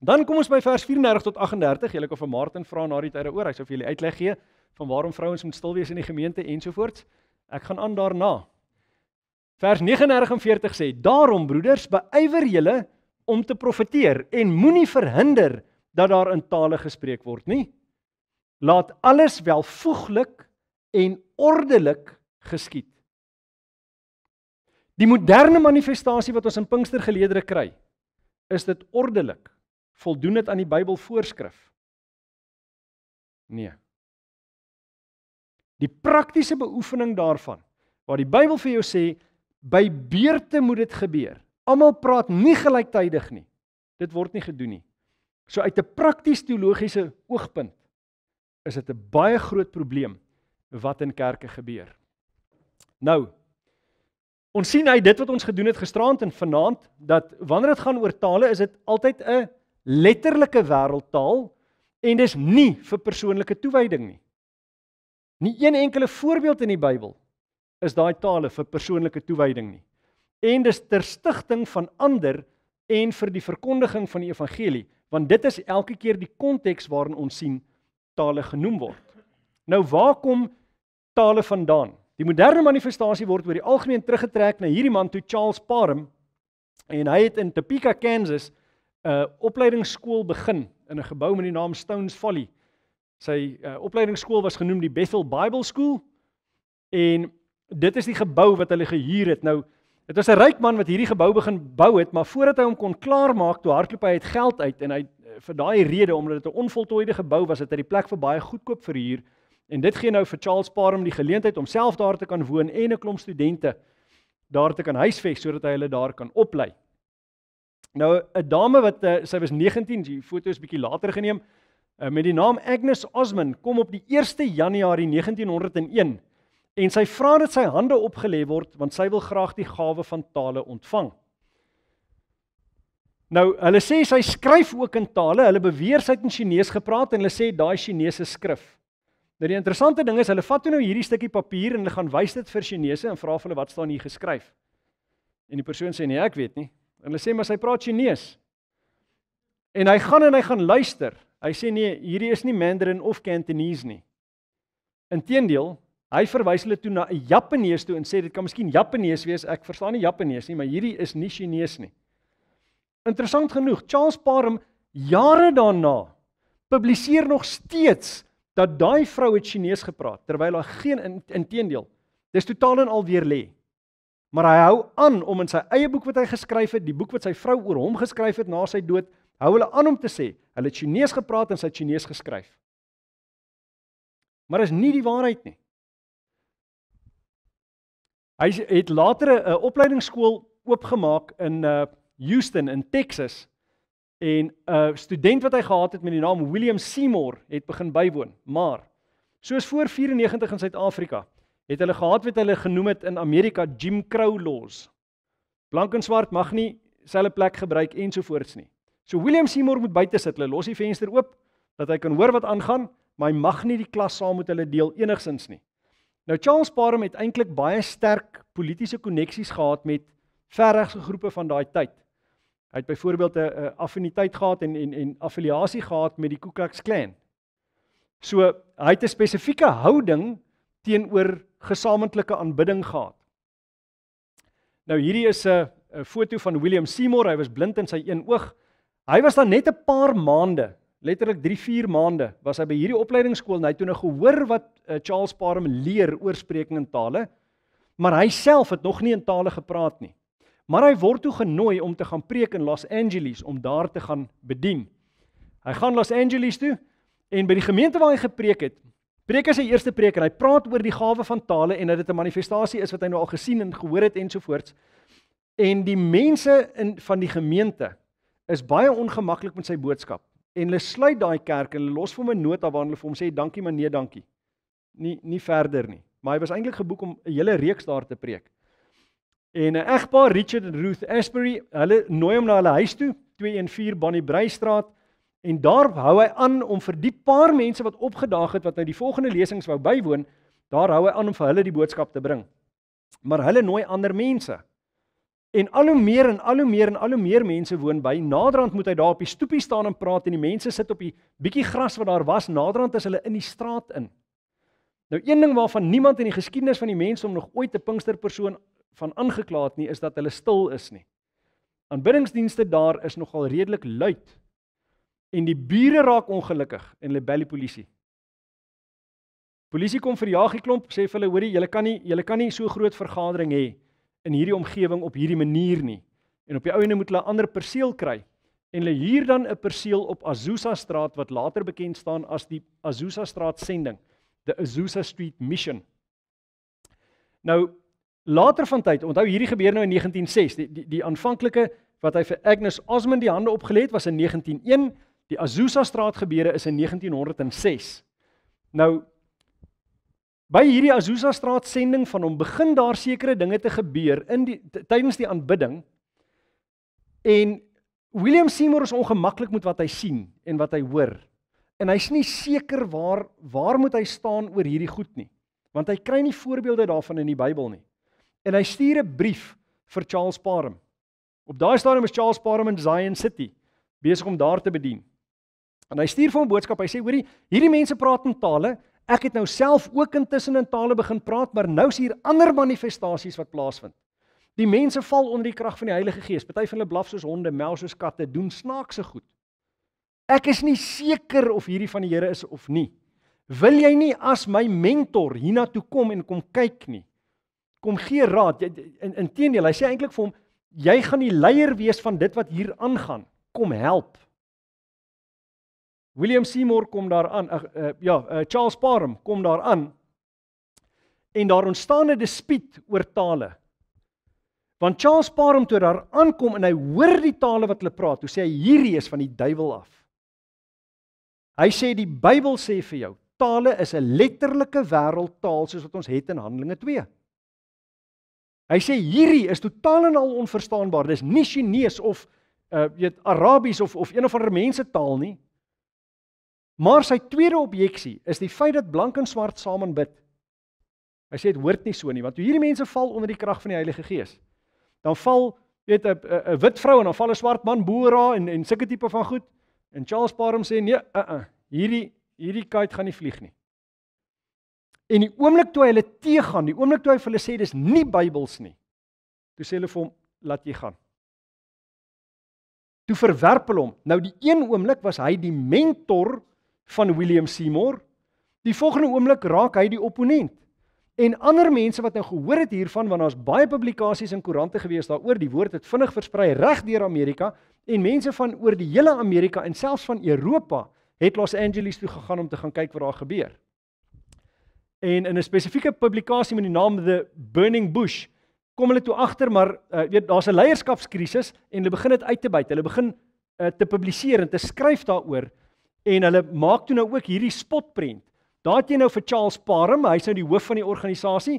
Dan kom ons by vers 34 tot 38, julle kan vir Martin vra na die tyd oor, hy sou vir julle uitleg gee van waarom vrouens moet stil wees in die gemeente ensovoorts. Ek gaan aan daarna. Vers 39 sê: "Daarom broeders, beywer julle om te profeteer en moenie verhinder dat daar in tale gespreek word nie. Laat alles welvoeglik en ordelik geskied. Die moderne manifestasie wat ons in Pinkster geleedere kry, is dit ordelik? Voldoen dit aan die Bybel voorskrif? Nee. Die praktiese beoefening daarvan, waar die Bybel vir jou sê by beurte moet dit gebeur. Almal praat nie gelyktydig nie. Dit word nie gedoen nie. So uit 'n prakties teologiese oogpunt is dit 'n baie groot probleem wat in kerke gebeur. Nou ons sien uit dit wat ons gedoen het gisteraand en vanaand dat wanneer dit gaan oor tale is dit altyd 'n letterlike wêreldtaal en dis nie vir persoonlike toewyding nie. Nie een enkele voorbeeld in die Bybel is daai tale vir persoonlike toewyding nie. En dis ter stigting van ander en vir die verkondiging van die evangelie want dit is elke keer die konteks waarin ons sien tale genoem word. Nou waar kom tale vandaan? Die moderne manifestasie word oor die algemeen teruggetrek na hierdie man toe Charles Parham en hy het in Topeka, Kansas 'n uh, eh, opleidingsskool begin in 'n gebou met die naam Stones Valley. Sy uh, opleidingsskool was genoem die Bethel Bible School en dit is die gebou wat hulle gehuur het. Nou Dit was 'n ryk man wat hierdie gebou begin bou het, maar voordat hy hom kon klaarmaak, toe hardloop hy het geld uit en hy eh, vir daai rede omdat dit 'n onvoltooide gebou was, het hy die plek vir baie goedkoop verhuur en dit gee nou vir Charles Parham die geleentheid om self daar te kan woon en 'n klomp studente daar te kan huisves sodat hy hulle daar kan oplei. Nou 'n dame wat eh, sy was 19, die foto is bietjie later geneem, eh, met die naam Agnes Osman kom op die 1 Januarie 1901 en sy vra dat sy hande opgelê word want sy wil graag die gawe van tale ontvang. Nou, hulle sê sy skryf ook in tale. Hulle beweer sy het in Chinese gepraat en hulle sê daai Chinese skrif. Nou die interessante ding is hulle vat toe nou hierdie stukkie papier en hulle gaan wys dit vir Chinese en vra vir hulle wat staan hier geskryf. En die persoon sê nee, ek weet nie. En hulle sê maar sy praat Chinees. En hy gaan en hy gaan luister. Hy sê nee, hierdie is nie Mandarin of Cantonese nie. Inteendeel, Hy verwys hulle toe na 'n Japanees toe en sê dit kan miskien Japanees wees. Ek verstaan nie Japanees nie, maar hierdie is nie Chinees nie. Interessant genoeg, Charles Parham jare daarna publiseer nog steeds dat daai vrou het Chinees gepraat terwyl hy geen inteendeel. In dis totaal en al weer lê. Maar hy hou aan om in sy eie boek wat hy geskryf het, die boek wat sy vrou oor hom geskryf het na sy dood, hou hulle aan om te sê hulle het Chinees gepraat en sy het Chinees geskryf. Maar is nie die waarheid nie. Hy het later 'n opleidingsskool oopgemaak in uh Houston in Texas en 'n uh, student wat hy gehad het met die naam William Seymour het begin bywoon. Maar soos voor 94 in Suid-Afrika het hulle gehad wat hulle genoem het in Amerika Jim Crow laws. Blank en swart mag nie selfe plek gebruik ensovoorts nie. So William Seymour moet buite sit. Hulle los die venster oop dat hy kan hoor wat aangaan, maar hy mag nie die klas saam met hulle deel enigsins nie. Nou Charles Parham het eintlik baie sterk politieke koneksies gehad met verregse groepe van daai tyd. Hy het byvoorbeeld 'n affiniteit gehad en en en affiliasie gehad met die Ku Klux Klan. So hy het 'n spesifieke houding teenoor gesamentlike aanbidding gehad. Nou hierdie is 'n 'n foto van William Seymour, hy was blind in sy een oog. Hy was dan net 'n paar maande letterlik 3-4 maande was hy by hierdie opleidingsskool en hy het toe gehoor wat uh, Charles Parham leer oor spreking in tale, maar hy self het nog nie in tale gepraat nie. Maar hy word toe genooi om te gaan preek in Los Angeles om daar te gaan bedien. Hy gaan Los Angeles toe en by die gemeente waar hy gepreek het, preek hy sy eerste preek en hy praat oor die gawe van tale en dat dit 'n manifestasie is wat hy nou al gesien en gehoor het ensovoorts. En die mense in van die gemeente is baie ongemaklik met sy boodskap en hulle sluit daai kerk en hulle los vir hom 'n nota waarin hulle vir hom sê dankie maar nee dankie. Nie nie verder nie. Maar hy was eintlik geboek om 'n hele reeks daar te preek. En 'n egpaar Richard en Ruth Asbury, hulle nooi hom na hulle huis toe, 214 Bonnie Braystraat. En daar hou hy aan om vir die paar mense wat opgedaag het wat nou die volgende lesings wou bywoon, daar hou hy aan om vir hulle die boodskap te bring. Maar hulle nooi ander mense. En al hoe meer en al hoe meer en al hoe meer mense woon by. Naderhand moet hy daar op die stoepie staan en praat en die mense sit op die bietjie gras wat daar was. Naderhand is hulle in die straat in. Nou een ding waarvan niemand in die geskiedenis van die mense om nog ooit 'n Pinksterpersoon van aangeklaat nie is dat hulle stil is nie. Aanbiddingsdienste daar is nogal redelik luid. En die bure raak ongelukkig en hulle bel die polisie. Polisie kom verjaag die klomp, sê vir hulle hoorie, julle kan nie julle kan nie so groot vergadering hê nie in hierdie omgewing op hierdie manier nie. En op die ou ene moet hulle 'n ander perseel kry. En hulle huur dan 'n perseel op Azusa Straat wat later bekend staan as die Azusa Straat Sending, the Azusa Street Mission. Nou later van tyd, onthou hierdie gebeur nou in 196, die die, die aanvanklike wat hy vir Agnes Osman die hande opgelê het was in 191, die Azusa Straat gebeure is in 1906. Nou By hierdie Azusa straat sending van hom begin daar sekere dinge te gebeur in die tydens die aanbidding. En William Seymour is ongemaklik met wat hy sien en wat hy hoor. En hy's nie seker waar waar moet hy staan oor hierdie goed nie, want hy kry nie voorbeelde daarvan in die Bybel nie. En hy stuur 'n brief vir Charles Parham. Op daai stadium is Charles Parham in Zion City besig om daar te bedien. En hy stuur vir hom 'n boodskap. Hy sê: "Hoerie, hierdie mense praat in tale Ek het nou self ook intussen in tale begin praat, maar nou is hier ander manifestasies wat plaasvind. Die mense val onder die krag van die Heilige Gees. Party van hulle blaf soos honde, mel soos katte, doen snaakse goed. Ek is nie seker of hierdie van die Here is of nie. Wil jy nie as my mentor hiernatoe kom en kom kyk nie? Kom gee raad. Inteendeel, in hy sê eintlik vir hom, jy gaan die leier wees van dit wat hier aangaan. Kom help. William Seymour kom daaraan, uh, eh, uh, ja, uh, Charles Parham kom daaraan. En daar ontstaan 'n dispuut oor tale. Want Charles Parham toe daar aankom en hy hoor die tale wat hulle praat, hoe sê hy hierdie is van die duiwel af. Hy sê die Bybel sê vir jou, tale is 'n letterlike wêreldtaal soos wat ons het in Handelinge 2. Hy sê hierdie is totaal en al onverstaanbaar. Dis nie Chinese of uh weet Arabies of of een of ander mense taal nie. Maar sy tweede objeksie is die feit dat blank en swart saam aanbid. Hy sê dit hoort nie so nie want hierdie mense val onder die krag van die Heilige Gees. Dan val weet 'n 'n wit vrou en dan val 'n swart man bo ra en en sulke tipe van goed. En Charles Parham sê nee, uh uh, hierdie hierdie kite gaan nie vlieg nie. En die oomblik toe hy hulle teë gaan, die oomblik toe hy vir hulle sê dis nie Bybels nie. Toe sê hulle vir hom laat jy gaan. Toe verwerp hulle hom. Nou die een oomblik was hy die mentor van William Seymour. Die volgende oomblik raak hy die opponent. En ander mense wat nou gehoor het hiervan want daar's baie publikasies in koerante gewees daaroor, die woord het vinnig versprei regdeur Amerika en mense van oor die hele Amerika en selfs van Europa het Los Angeles toe gegaan om te gaan kyk wat daar gebeur. En in 'n spesifieke publikasie met die naam The Burning Bush kom hulle toe agter maar uh, weet daar's 'n leierskapskrisis en hulle begin dit uit te byt. Hulle begin uh, te publiseer en te skryf daaroor En hulle maak toe nou ook hierdie spotprent. Daar het jy nou vir Charles Parham, hy's nou die hoof van die organisasie.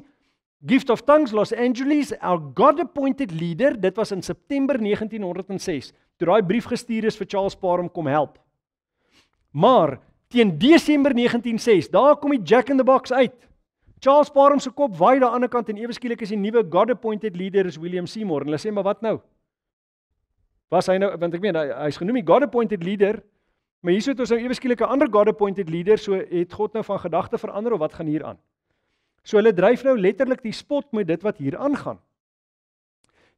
Gift of Tongues Los Angeles, our God appointed leader, dit was in September 1906, toe daai brief gestuur is vir Charles Parham kom help. Maar teen Desember 1906, daar kom die Jack in the Box uit. Charles Parham se kop waai daan die ander kant en ewe skielik is die nuwe God appointed leader is William Seymour en hulle sê maar wat nou? Was hy nou want ek meen hy's hy genoem die God appointed leader, Maar hier sit ons nou ewe skielik 'n ander God appointed leader, so het God nou van gedagte verander of wat gaan hier aan? So hulle dryf nou letterlik die spot met dit wat hier aangaan.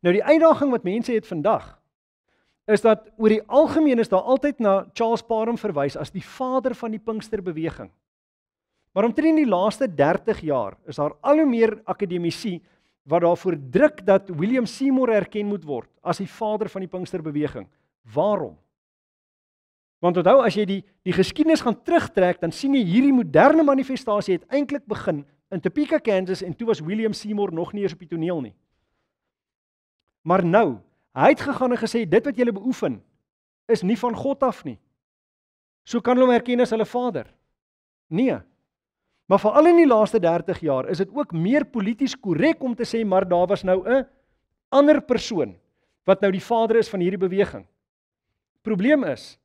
Nou die uitdaging wat mense het vandag is dat oor die algemeen is daar altyd na Charles Parham verwys as die vader van die Pinksterbeweging. Maar omtrent in die laaste 30 jaar is daar al hoe meer akademisië wat daarvoor druk dat William Seymour erken moet word as die vader van die Pinksterbeweging. Waarom? Want onthou as jy die die geskiedenis gaan terugtrek, dan sien jy hierdie moderne manifestasie het eintlik begin in Topeka, Kansas en toe was William Seymour nog nie eens op die toneel nie. Maar nou, hy het gegaan en gesê dit wat julle beoefen is nie van God af nie. So kan hulle hom erken as hulle vader. Nee. Maar veral in die laaste 30 jaar is dit ook meer polities korrek om te sê maar daar was nou 'n ander persoon wat nou die vader is van hierdie beweging. Probleem is,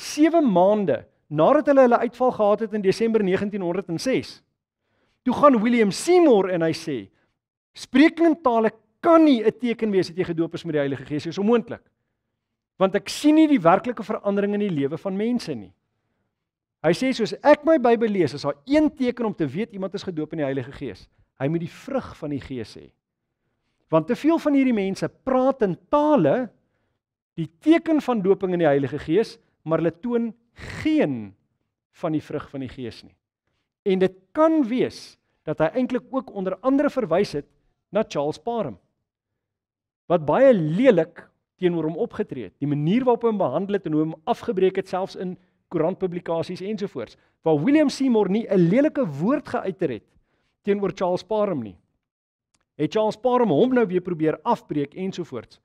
7 maande nadat hulle hulle uitval gehad het in Desember 1906. Toe gaan William Seymour en hy sê: "Spreekende tale kan nie 'n teken wees dat jy gedoop is met die Heilige Gees nie, is onmoontlik. Want ek sien nie die werklike verandering in die lewe van mense nie." Hy sê soos ek my Bybel lees, is daar een teken om te weet iemand is gedoop in die Heilige Gees. Hy moet die vrug van die Gees hê. Want te veel van hierdie mense praat in tale die teken van dooping in die Heilige Gees, maar hulle toon geen van die vrug van die gees nie. En dit kan wees dat hy eintlik ook onder andere verwys het na Charles Parham wat baie lelik teenoor hom opgetree het. Die manier waarop hy hom behandel het en hoe hom afgebreek het selfs in koerantpublikasies ensovoorts. Waar William Seymour nie 'n lelike woord geuiter het teenoor Charles Parham nie. Het Charles Parham hom nou weer probeer afbreek ensovoorts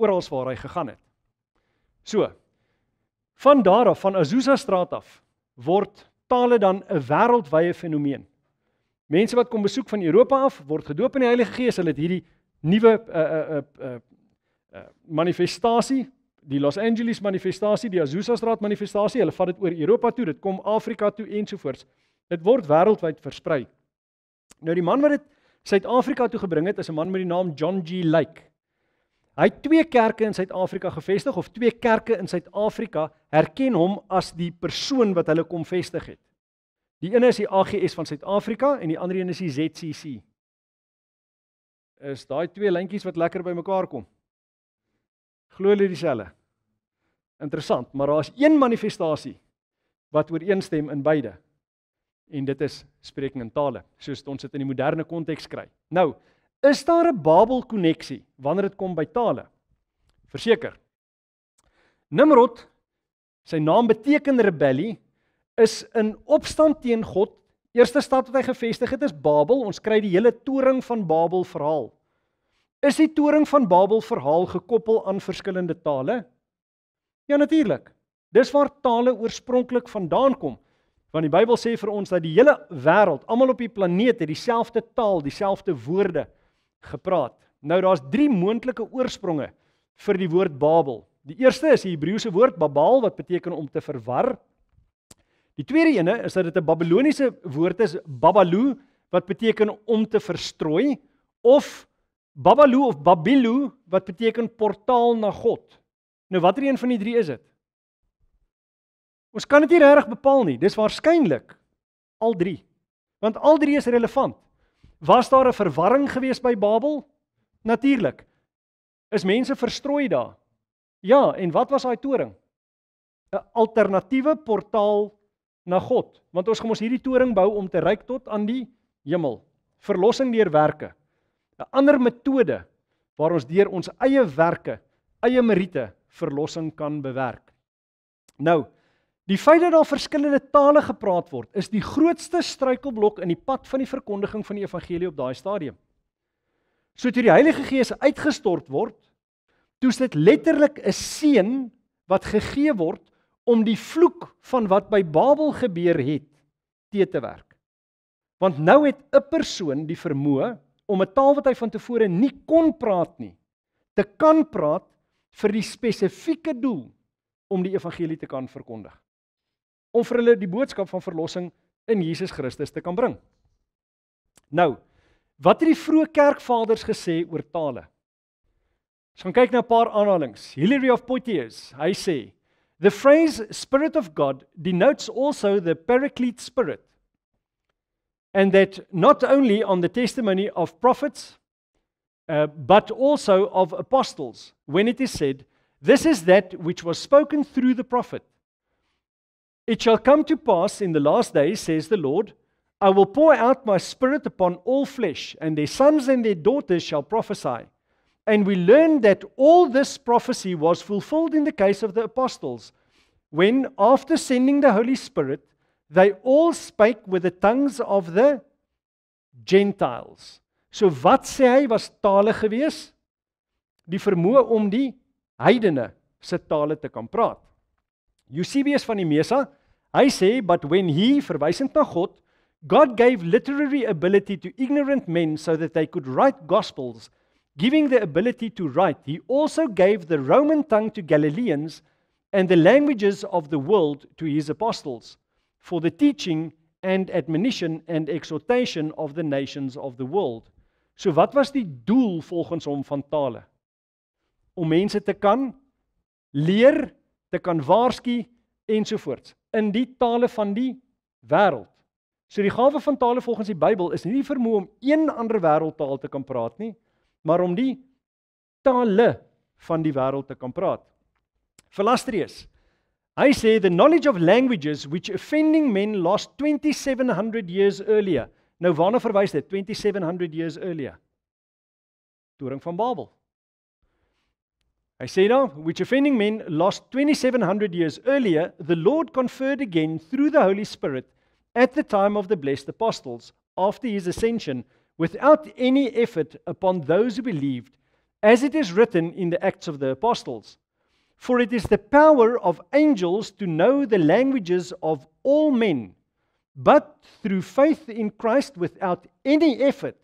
oral waar hy gegaan het. So, Van daar af, van Azusa straat af, word tale dan 'n wêreldwye fenomeen. Mense wat kom besoek van Europa af, word gedoop in die Heilige Gees. Hulle het hierdie nuwe uh eh, uh eh, uh eh, uh manifestasie, die Los Angeles manifestasie, die Azusa straat manifestasie. Hulle vat dit oor Europa toe, dit kom Afrika toe ensovoorts. Dit word wêreldwyd versprei. Nou die man wat dit Suid-Afrika toe gebring het, is 'n man met die naam John G. Lyke. Hy het twee kerke in Suid-Afrika gevestig of twee kerke in Suid-Afrika herken hom as die persoon wat hulle kom vestig het. Die ene is die AGS van Suid-Afrika en die ander een is die ZCC. Is daai twee lyntjies wat lekker by mekaar kom. Glo hulle dieselfde. Interessant, maar daar's een manifestasie wat ooreenstem in beide. En dit is spreking in tale, soos ons dit in die moderne konteks kry. Nou, Is daar 'n Babel koneksie wanneer dit kom by tale? Verseker. Nimrod, sy naam beteken rebellie, is in opstand teen God. Eerste stad wat hy gevestig het is Babel. Ons kry die hele toring van Babel verhaal. Is die toring van Babel verhaal gekoppel aan verskillende tale? Ja natuurlik. Dis waar tale oorspronklik vandaan kom. Want die Bybel sê vir ons dat die hele wêreld, almal op die planeet, het dieselfde taal, dieselfde woorde gepraat. Nou daar's drie moontlike oorspronge vir die woord Babel. Die eerste is die Hebreëse woord Babel wat beteken om te verwar. Die tweede ene is dat dit 'n Babiloniese woord is Babalu wat beteken om te verstrooi of Babalu of Babilu wat beteken portaal na God. Nou watter een van die drie is dit? Ons kan dit nie regtig bepaal nie. Dis waarskynlik al drie. Want al drie is relevant. Was daar 'n verwarring gewees by Babel? Natuurlik. Is mense verstrooi daar? Ja, en wat was daai toring? 'n Alternatiewe portaal na God, want ons gaan ons hierdie toring bou om te reik tot aan die hemel. Verlossing deur werke. 'n Ander metode waar ons deur ons eie werke, eie meriete verlossing kan bewerk. Nou, Die feit dat daar verskillende tale gepraat word, is die grootste struikelblok in die pad van die verkondiging van die evangelie op daai stadium. So toe die Heilige Gees uitgestort word, toe is dit letterlik 'n seën wat gegee word om die vloek van wat by Babel gebeur het te te werk. Want nou het 'n persoon die vermoë om 'n taal wat hy van tevore nie kon praat nie, te kan praat vir die spesifieke doel om die evangelie te kan verkondig om vir hulle die boodskap van verlossing in Jesus Christus te kan bring. Nou, wat het die vroeë kerkvaders gesê oor tale? Ons gaan kyk na 'n paar aanhalinge. Hilary of Poitiers, hy sê, "The phrase spirit of God denotes also the paraclete spirit and that not only on the testimony of prophets uh, but also of apostles when it is said, this is that which was spoken through the prophet." It shall come to pass in the last days, says the Lord, I will pour out my spirit upon all flesh, and their sons and their daughters shall prophesy. And we learn that all this prophecy was fulfilled in the case of the apostles, when, after sending the Holy Spirit, they all spake with the tongues of the Gentiles. So wat sê hy was tale gewees? Die vermoë om die heidene se tale te kan praat. Eusebius van die Mesa, Hy sê but when he verwysend na God, God gave literary ability to ignorant men so that they could write gospels, giving the ability to write. He also gave the Roman tongue to Galileans and the languages of the world to his apostles for the teaching and admonition and exhortation of the nations of the world. So wat was die doel volgens hom van tale? Om mense te kan leer, te kan waarsku ensovoorts in die tale van die wêreld. So die gawe van tale volgens die Bybel is nie die vermoë om een ander wêreldtaal te kan praat nie, maar om die tale van die wêreld te kan praat. Philastrius. Hy sê the knowledge of languages which offending men lost 2700 years earlier. Nou waarna verwys dit? 2700 years earlier. Toring van Babel. 2700 I now, which offending men lost 2,700 years earlier, the Lord conferred again through the Holy Spirit at the time of the blessed apostles after his ascension without any effort upon those who believed, as it is written in the Acts of the Apostles. For it is the power of angels to know the languages of all men, but through faith in Christ without any effort,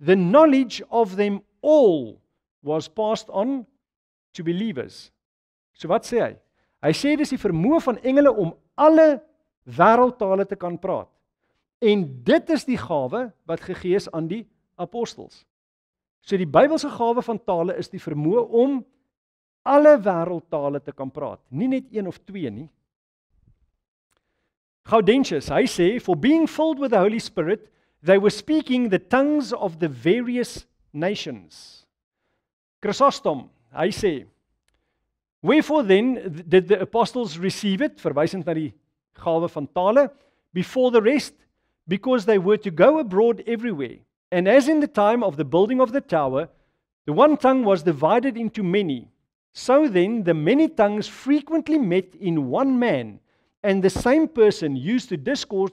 the knowledge of them all was passed on to believers. So wat sê hy? Hy sê dis die vermoë van engele om alle wêreldtale te kan praat. En dit is die gawe wat gegee is aan die apostels. So die Bybelse gawe van tale is die vermoë om alle wêreldtale te kan praat, nie net een of twee nie. Gaudentius, hy sê for being filled with the Holy Spirit, they were speaking the tongues of the various nations. Chrysostom, Hy sê: "Wherefore then did the apostles receive it," verwysend na die gawe van tale, "before the rest, because they were to go abroad everywhere, and as in the time of the building of the tower, the one tongue was divided into many, so then the many tongues frequently met in one man, and the same person used to discourse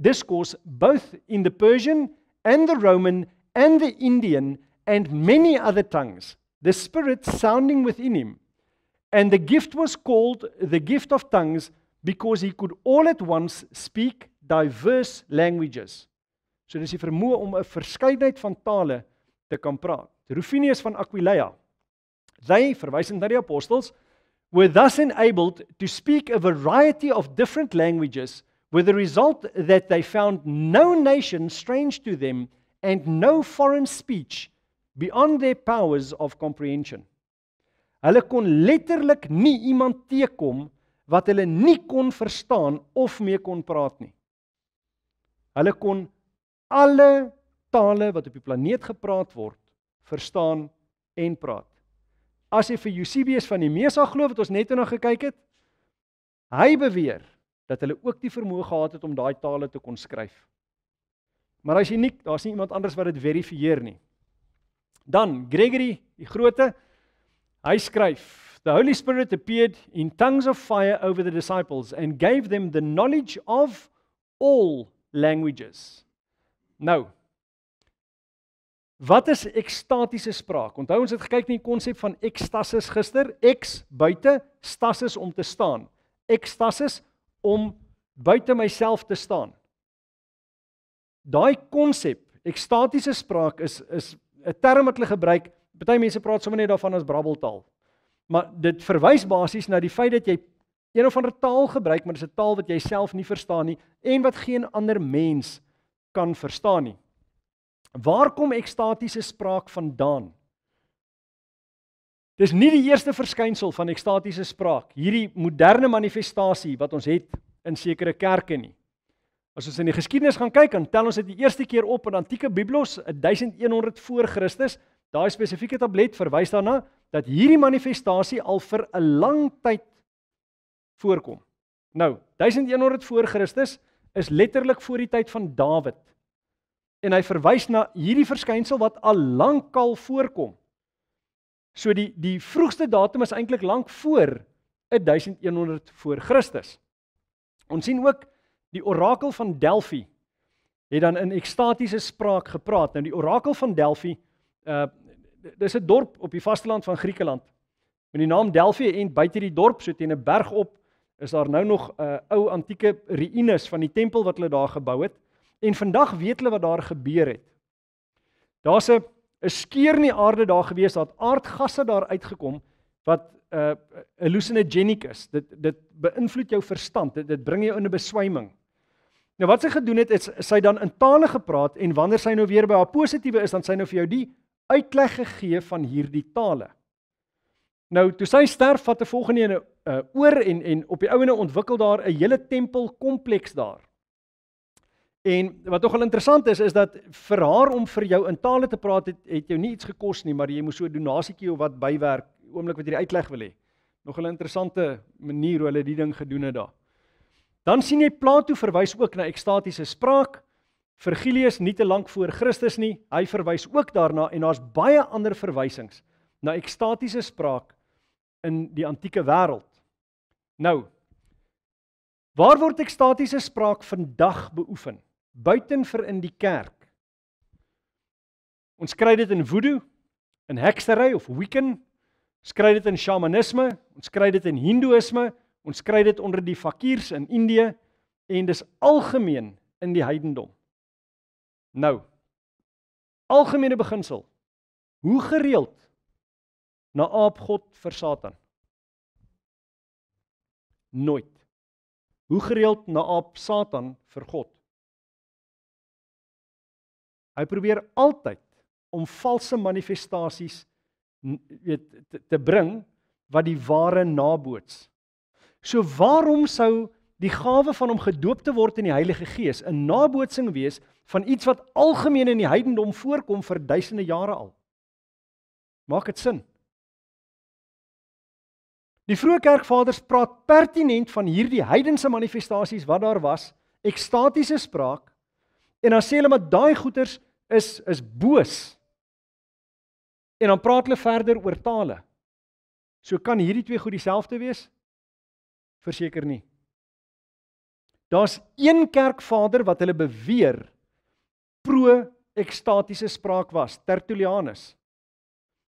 discourse both in the Persian and the Roman and the Indian and many other tongues." the spirit sounding within him and the gift was called the gift of tongues because he could all at once speak diverse languages so dis die vermoë om 'n verskeidenheid van tale te kan praat Rufinus van Aquileia hy verwysend na die apostels were thus enabled to speak a variety of different languages with the result that they found no nation strange to them and no foreign speech beyond their powers of comprehension. Hulle kon letterlik nie iemand teekom wat hulle nie kon verstaan of mee kon praat nie. Hulle kon alle tale wat op die planeet gepraat word verstaan en praat. As jy vir Eusebius van die Mesa glo wat ons net nou gekyk het, hy beweer dat hulle ook die vermoë gehad het om daai tale te kon skryf. Maar as uniek, daar's nie iemand anders wat dit verifieer nie. Dan Gregory die Grote hy skryf The Holy Spirit appeared in tongues of fire over the disciples and gave them the knowledge of all languages. Nou. Wat is ekstatiese spraak? Onthou ons het gekyk na die konsep van ekstasis gister. Ek buite stasis om te staan. Ekstasis om buite myself te staan. Daai konsep, ekstatiese spraak is is 'n term wat hulle gebruik. Party mense praat sommer net daarvan as brabbeltaal. Maar dit verwys basies na die feit dat jy een of ander taal gebruik, maar dit is 'n taal wat jy self nie verstaan nie en wat geen ander mens kan verstaan nie. Waar kom ekstatiese spraak vandaan? Dis nie die eerste verskynsel van ekstatiese spraak, hierdie moderne manifestasie wat ons het in sekere kerke nie. As ons in die geskiedenis gaan kyk, dan tel ons dit die eerste keer op in antieke Biblos 1100 voor Christus. Daai spesifieke tablet verwys daarna dat hierdie manifestasie al vir 'n lang tyd voorkom. Nou, 1100 voor Christus is letterlik voor die tyd van Dawid. En hy verwys na hierdie verskynsel wat al lankal voorkom. So die die vroegste datum is eintlik lank voor 1100 voor Christus. Ons sien ook Die orakel van Delphi het dan in ekstatiese spraak gepraat. Nou die orakel van Delphi, uh dis 'n dorp op die vasteland van Griekeland. Met die naam Delphi en buite die dorp, so teen 'n berg op, is daar nou nog 'n uh, ou antieke ruïnes van die tempel wat hulle daar gebou het. En vandag weet hulle wat daar gebeur het. Daar's 'n 'n skeur in die aarde daar gewees dat aardgasse daar uitgekom wat 'n uh, hallucinogenic is. Dit dit beïnvloed jou verstand. Dit dit bring jou in 'n beswyming. Nou wat sy gedoen het is sy dan in tale gepraat en wanneer sy nou weer by haar positiewe is dan sy nou vir jou die uitleg gegee van hierdie tale. Nou toe sy sterf vat 'n volgende een uh, oor en en op die ouene ontwikkel daar 'n hele tempelkompleks daar. En wat nogal interessant is is dat vir haar om vir jou in tale te praat het het jou nie iets gekos nie, maar jy moes so 'n donasietjie of wat bywerk oomblik wat jy die uitleg wil hê. Nogal interessante manier hoe hulle die ding gedoen het daar. Dan sien jy Plato verwys ook na ekstatiese spraak. Virgilius nie te lank voor Christus nie, hy verwys ook daarna en daar's baie ander verwysings na ekstatiese spraak in die antieke wêreld. Nou, waar word ekstatiese spraak vandag beoefen? Buiten vir in die kerk. Ons kry dit in voodoo, in heksery of wiccan, skry dit in shamanisme, ons kry dit in hindoeïsme, Ons kry dit onder die fakiers in Indië en dis algemeen in die heidendom. Nou. Algemene beginsel. Hoe gereeld na aap God vir Satan? Nooit. Hoe gereeld na aap Satan vir God? Hy probeer altyd om valse manifestasies weet te, te bring wat die ware naboots. So waarom sou die gawe van om gedoop te word in die Heilige Gees 'n nabootsing wees van iets wat algemeen in die heidendom voorkom vir duisende jare al? Maak dit sin? Die vroeë kerkvaders praat pertinent van hierdie heidense manifestasies wat daar was, ekstatiese spraak en dan sê hulle maar daai goeters is is boos. En dan praat hulle verder oor tale. So kan hierdie twee goed dieselfde wees? verseker nie. Daar's een kerkvader wat hulle beweer pro ekstatiese spraak was, Tertullianus.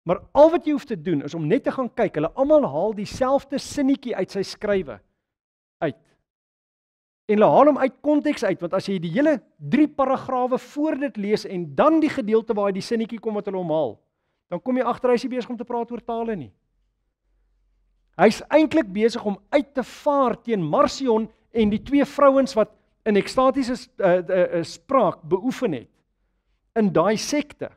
Maar al wat jy hoef te doen is om net te gaan kyk, hulle almal haal dieselfde sinnetjie uit sy skrywe uit. En hulle haal hom uit konteks uit, want as jy die hele 3 paragrawe voor dit lees en dan die gedeelte waar hy die sinnetjie kom wat hulle omhaal, dan kom jy agter hy is besig om te praat oor tale nie. Hy's eintlik besig om uit te vaar teen Marsion en die twee vrouens wat in ekstatiese uh, uh, uh, spraak beoefen het in daai sekte.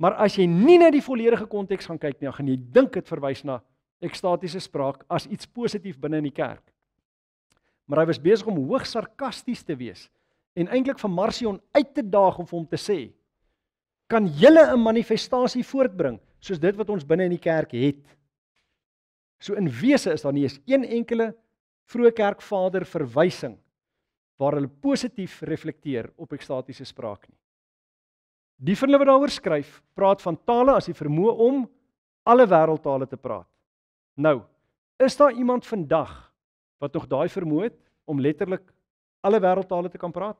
Maar as jy nie na die volledige konteks gaan kyk nie, gaan jy dink dit verwys na ekstatiese spraak as iets positief binne in die kerk. Maar hy was besig om hoogs sarkasties te wees en eintlik vir Marsion uit te daag om vir hom te sê: "Kan jy 'n manifestasie voortbring soos dit wat ons binne in die kerk het?" So in wese is daar nie eens een enkele vroeë kerkvader verwysing waar hulle positief reflekteer op ekstatiese spraak nie. Die van hulle wat daaroor skryf, praat van tale as die vermoë om alle wêreldtale te praat. Nou, is daar iemand vandag wat nog daai vermoë het om letterlik alle wêreldtale te kan praat?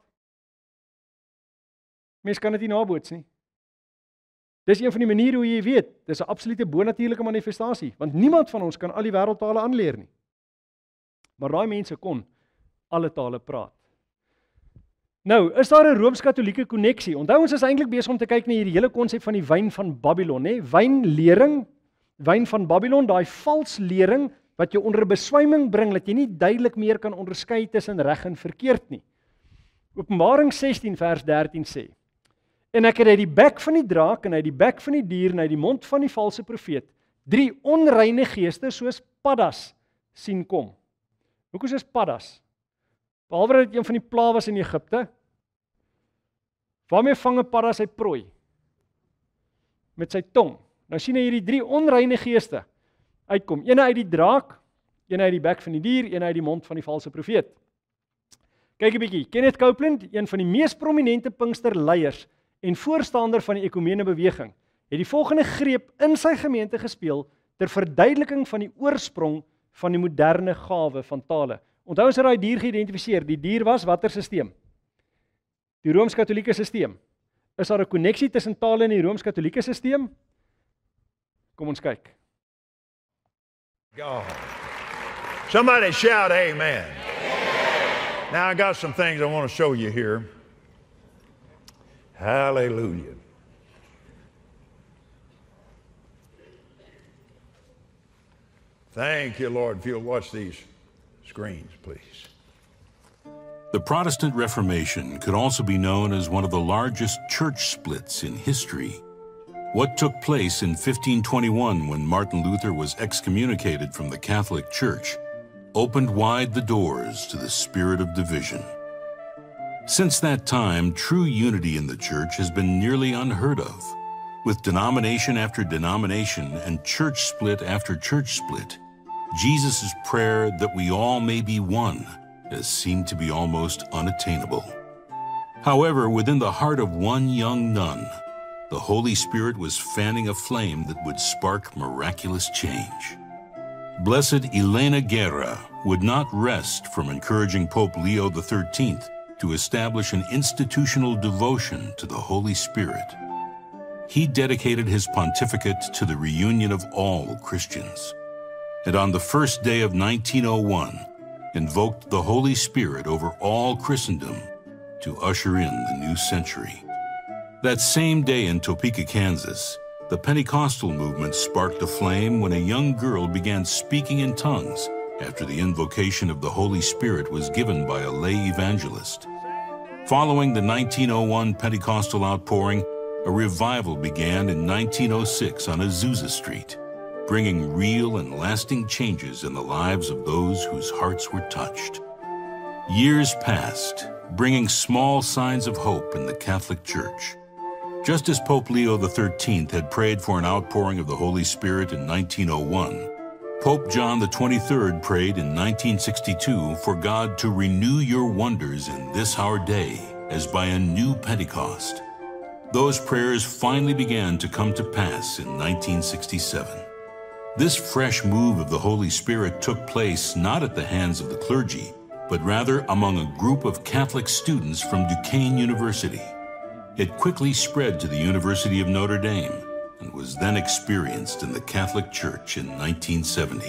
Mense kan dit nie naboots nie. Dis een van die maniere hoe jy weet, dis 'n absolute bonatuurlike manifestasie, want niemand van ons kan al die wêreldtale aanleer nie. Maar daai mense kon alle tale praat. Nou, is daar 'n Rooms-Katolieke koneksie? Onthou ons is eintlik besig om te kyk na hierdie hele konsep van die wyn van Babylon, nê? Wynlering, wyn van Babylon, daai vals lering wat jou onder beswyming bring dat jy nie duidelik meer kan onderskei tussen reg en verkeerd nie. Openbaring 16 vers 13 sê: En ek het uit die bek van die draak en uit die bek van die dier en uit die mond van die valse profeet drie onreine geeste soos paddas sien kom. Hoekom is paddas? Behalwe dat dit een van die plawe was in Egipte. Waarmee vang 'n padda sy prooi? Met sy tong. Nou sien jy hierdie drie onreine geeste uitkom. Eene uit die draak, een uit die bek van die dier, een uit die mond van die valse profeet. Kyk 'n bietjie, Kenneth Copeland, een van die mees prominente Pinksterleiers, en voorstander van die ekumene beweging, het die volgende greep in sy gemeente gespeel ter verduideliking van die oorsprong van die moderne gawe van tale. Onthou as jy daai dier geïdentifiseer, die dier was watter stelsel? Die Rooms-Katolieke stelsel. Is daar 'n koneksie tussen tale en die Rooms-Katolieke stelsel? Kom ons kyk. God. Somebody shout amen. amen. Now I got some things I want to show you here. Hallelujah. Thank you, Lord. If you'll watch these screens, please. The Protestant Reformation could also be known as one of the largest church splits in history. What took place in 1521 when Martin Luther was excommunicated from the Catholic Church opened wide the doors to the spirit of division. Since that time, true unity in the church has been nearly unheard of. With denomination after denomination and church split after church split, Jesus' prayer that we all may be one has seemed to be almost unattainable. However, within the heart of one young nun, the Holy Spirit was fanning a flame that would spark miraculous change. Blessed Elena Guerra would not rest from encouraging Pope Leo XIII to establish an institutional devotion to the Holy Spirit. He dedicated his pontificate to the reunion of all Christians, and on the first day of 1901, invoked the Holy Spirit over all Christendom to usher in the new century. That same day in Topeka, Kansas, the Pentecostal movement sparked a flame when a young girl began speaking in tongues after the invocation of the Holy Spirit was given by a lay evangelist. Following the 1901 Pentecostal outpouring, a revival began in 1906 on Azusa Street, bringing real and lasting changes in the lives of those whose hearts were touched. Years passed, bringing small signs of hope in the Catholic Church. Just as Pope Leo XIII had prayed for an outpouring of the Holy Spirit in 1901, Pope John XXIII prayed in 1962 for God to renew your wonders in this our day as by a new Pentecost. Those prayers finally began to come to pass in 1967. This fresh move of the Holy Spirit took place not at the hands of the clergy, but rather among a group of Catholic students from Duquesne University. It quickly spread to the University of Notre Dame, and was then experienced in the Catholic Church in 1970.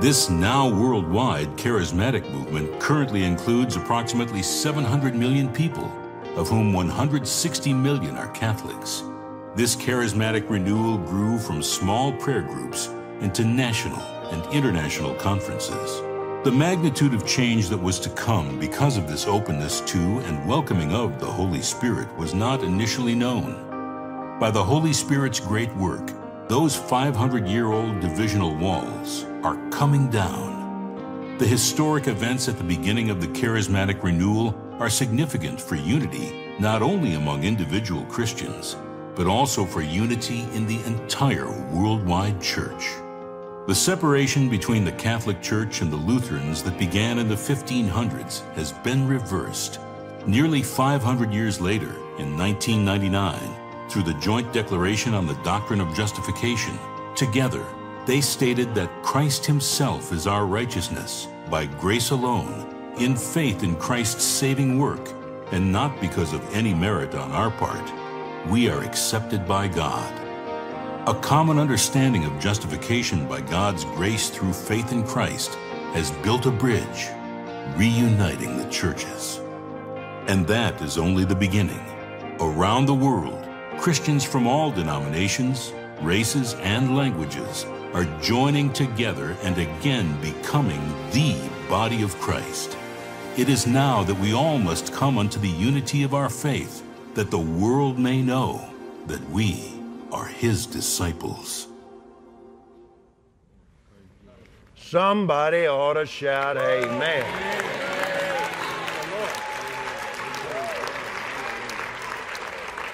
This now worldwide charismatic movement currently includes approximately 700 million people, of whom 160 million are Catholics. This charismatic renewal grew from small prayer groups into national and international conferences. The magnitude of change that was to come because of this openness to and welcoming of the Holy Spirit was not initially known. By the Holy Spirit's great work, those 500 year old divisional walls are coming down. The historic events at the beginning of the charismatic renewal are significant for unity not only among individual Christians, but also for unity in the entire worldwide church. The separation between the Catholic Church and the Lutherans that began in the 1500s has been reversed. Nearly 500 years later, in 1999, through the Joint Declaration on the Doctrine of Justification. Together, they stated that Christ Himself is our righteousness by grace alone, in faith in Christ's saving work, and not because of any merit on our part. We are accepted by God. A common understanding of justification by God's grace through faith in Christ has built a bridge, reuniting the churches. And that is only the beginning. Around the world, Christians from all denominations, races, and languages are joining together and again becoming the body of Christ. It is now that we all must come unto the unity of our faith, that the world may know that we are his disciples. Somebody ought to shout, Amen.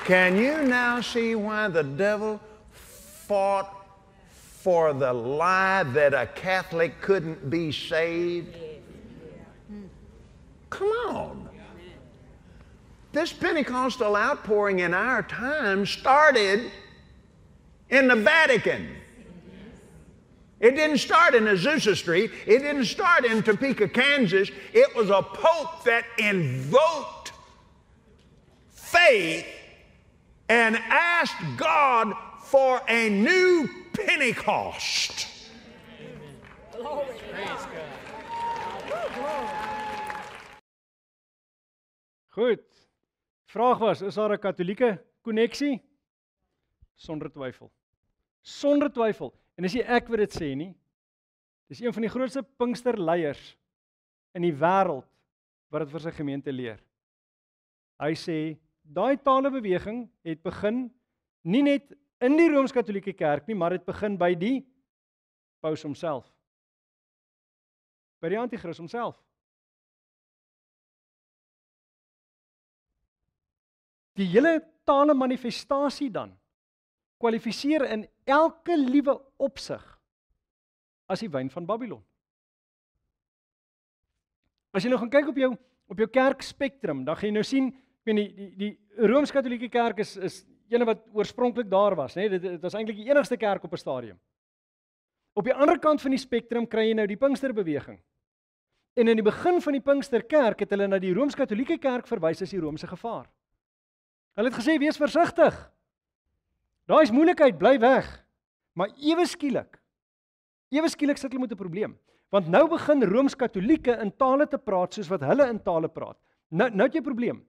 Can you now see why the devil fought for the lie that a Catholic couldn't be saved? Come on. This Pentecostal outpouring in our time started in the Vatican. It didn't start in Azusa Street. It didn't start in Topeka, Kansas. It was a pope that invoked faith and asked God for a new Pentecost. Goed. Vraag was, is daar 'n Katolieke koneksie? Sonder twyfel. Sonder twyfel. En as jy ek wil dit sê nie, dis een van die grootste Pinksterleiers in die wêreld wat dit vir sy gemeente leer. Hy sê daai tale beweging het begin nie net in die Rooms-Katolieke Kerk nie, maar dit begin by die paus homself. By die anti-kris homself. Die hele tale manifestasie dan kwalifiseer in elke liewe opsig as die wyn van Babylon. As jy nou gaan kyk op jou op jou kerkspektrum, dan gaan jy nou sien weet die die die Rooms-Katolieke Kerk is is een wat oorspronklik daar was, nê? Nee? Dit dit was eintlik die enigste kerk op 'n stadium. Op die ander kant van die spektrum kry jy nou die Pinksterbeweging. En in die begin van die Pinksterkerk het hulle na die Rooms-Katolieke Kerk verwys as die Romeinse gevaar. Hulle het gesê wees versigtig. Daai's moeilikheid, bly weg. Maar ewe skielik. Ewe skielik sit hulle met 'n probleem, want nou begin Rooms-Katolieke in tale te praat soos wat hulle in tale praat. Nou nou het jy 'n probleem.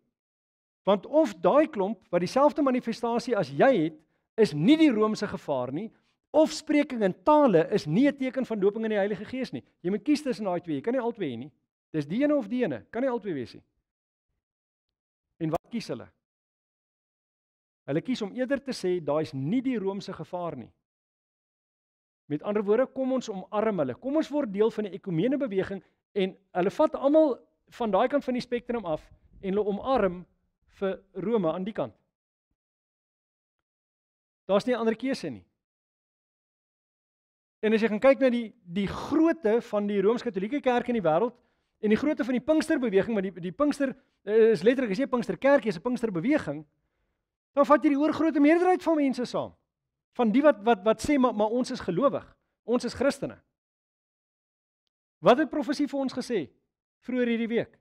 Want of daai klomp wat dieselfde manifestasie as jy het, is nie die roomse gevaar nie, of spreking in tale is nie 'n teken van doping in die Heilige Gees nie. Jy moet kies tussen daai twee. Jy kan nie albei hê nie. Dis die ene of die ene. Kan nie albei wees nie. En wat kies hulle? Hulle kies om eerder te sê daai's nie die roomse gevaar nie. Met ander woorde, kom ons omarm hulle. Kom ons word deel van die ekumene beweging en hulle vat almal van daai kant van die spektrum af en hulle omarm vir Rome aan die kant. Daar's nie ander keuse nie. En as jy gaan kyk na die die grootte van die Rooms-Katolieke Kerk in die wêreld en die grootte van die Pinksterbeweging, maar die die Pinkster eh, is letterlik as jy Pinksterkerk is 'n Pinksterbeweging, dan vat jy die oorgrootste meerderheid van mense saam. Van die wat wat wat sê maar maar ons is gelowig. Ons is Christene. Wat het profesie vir ons gesê vroeër hierdie week?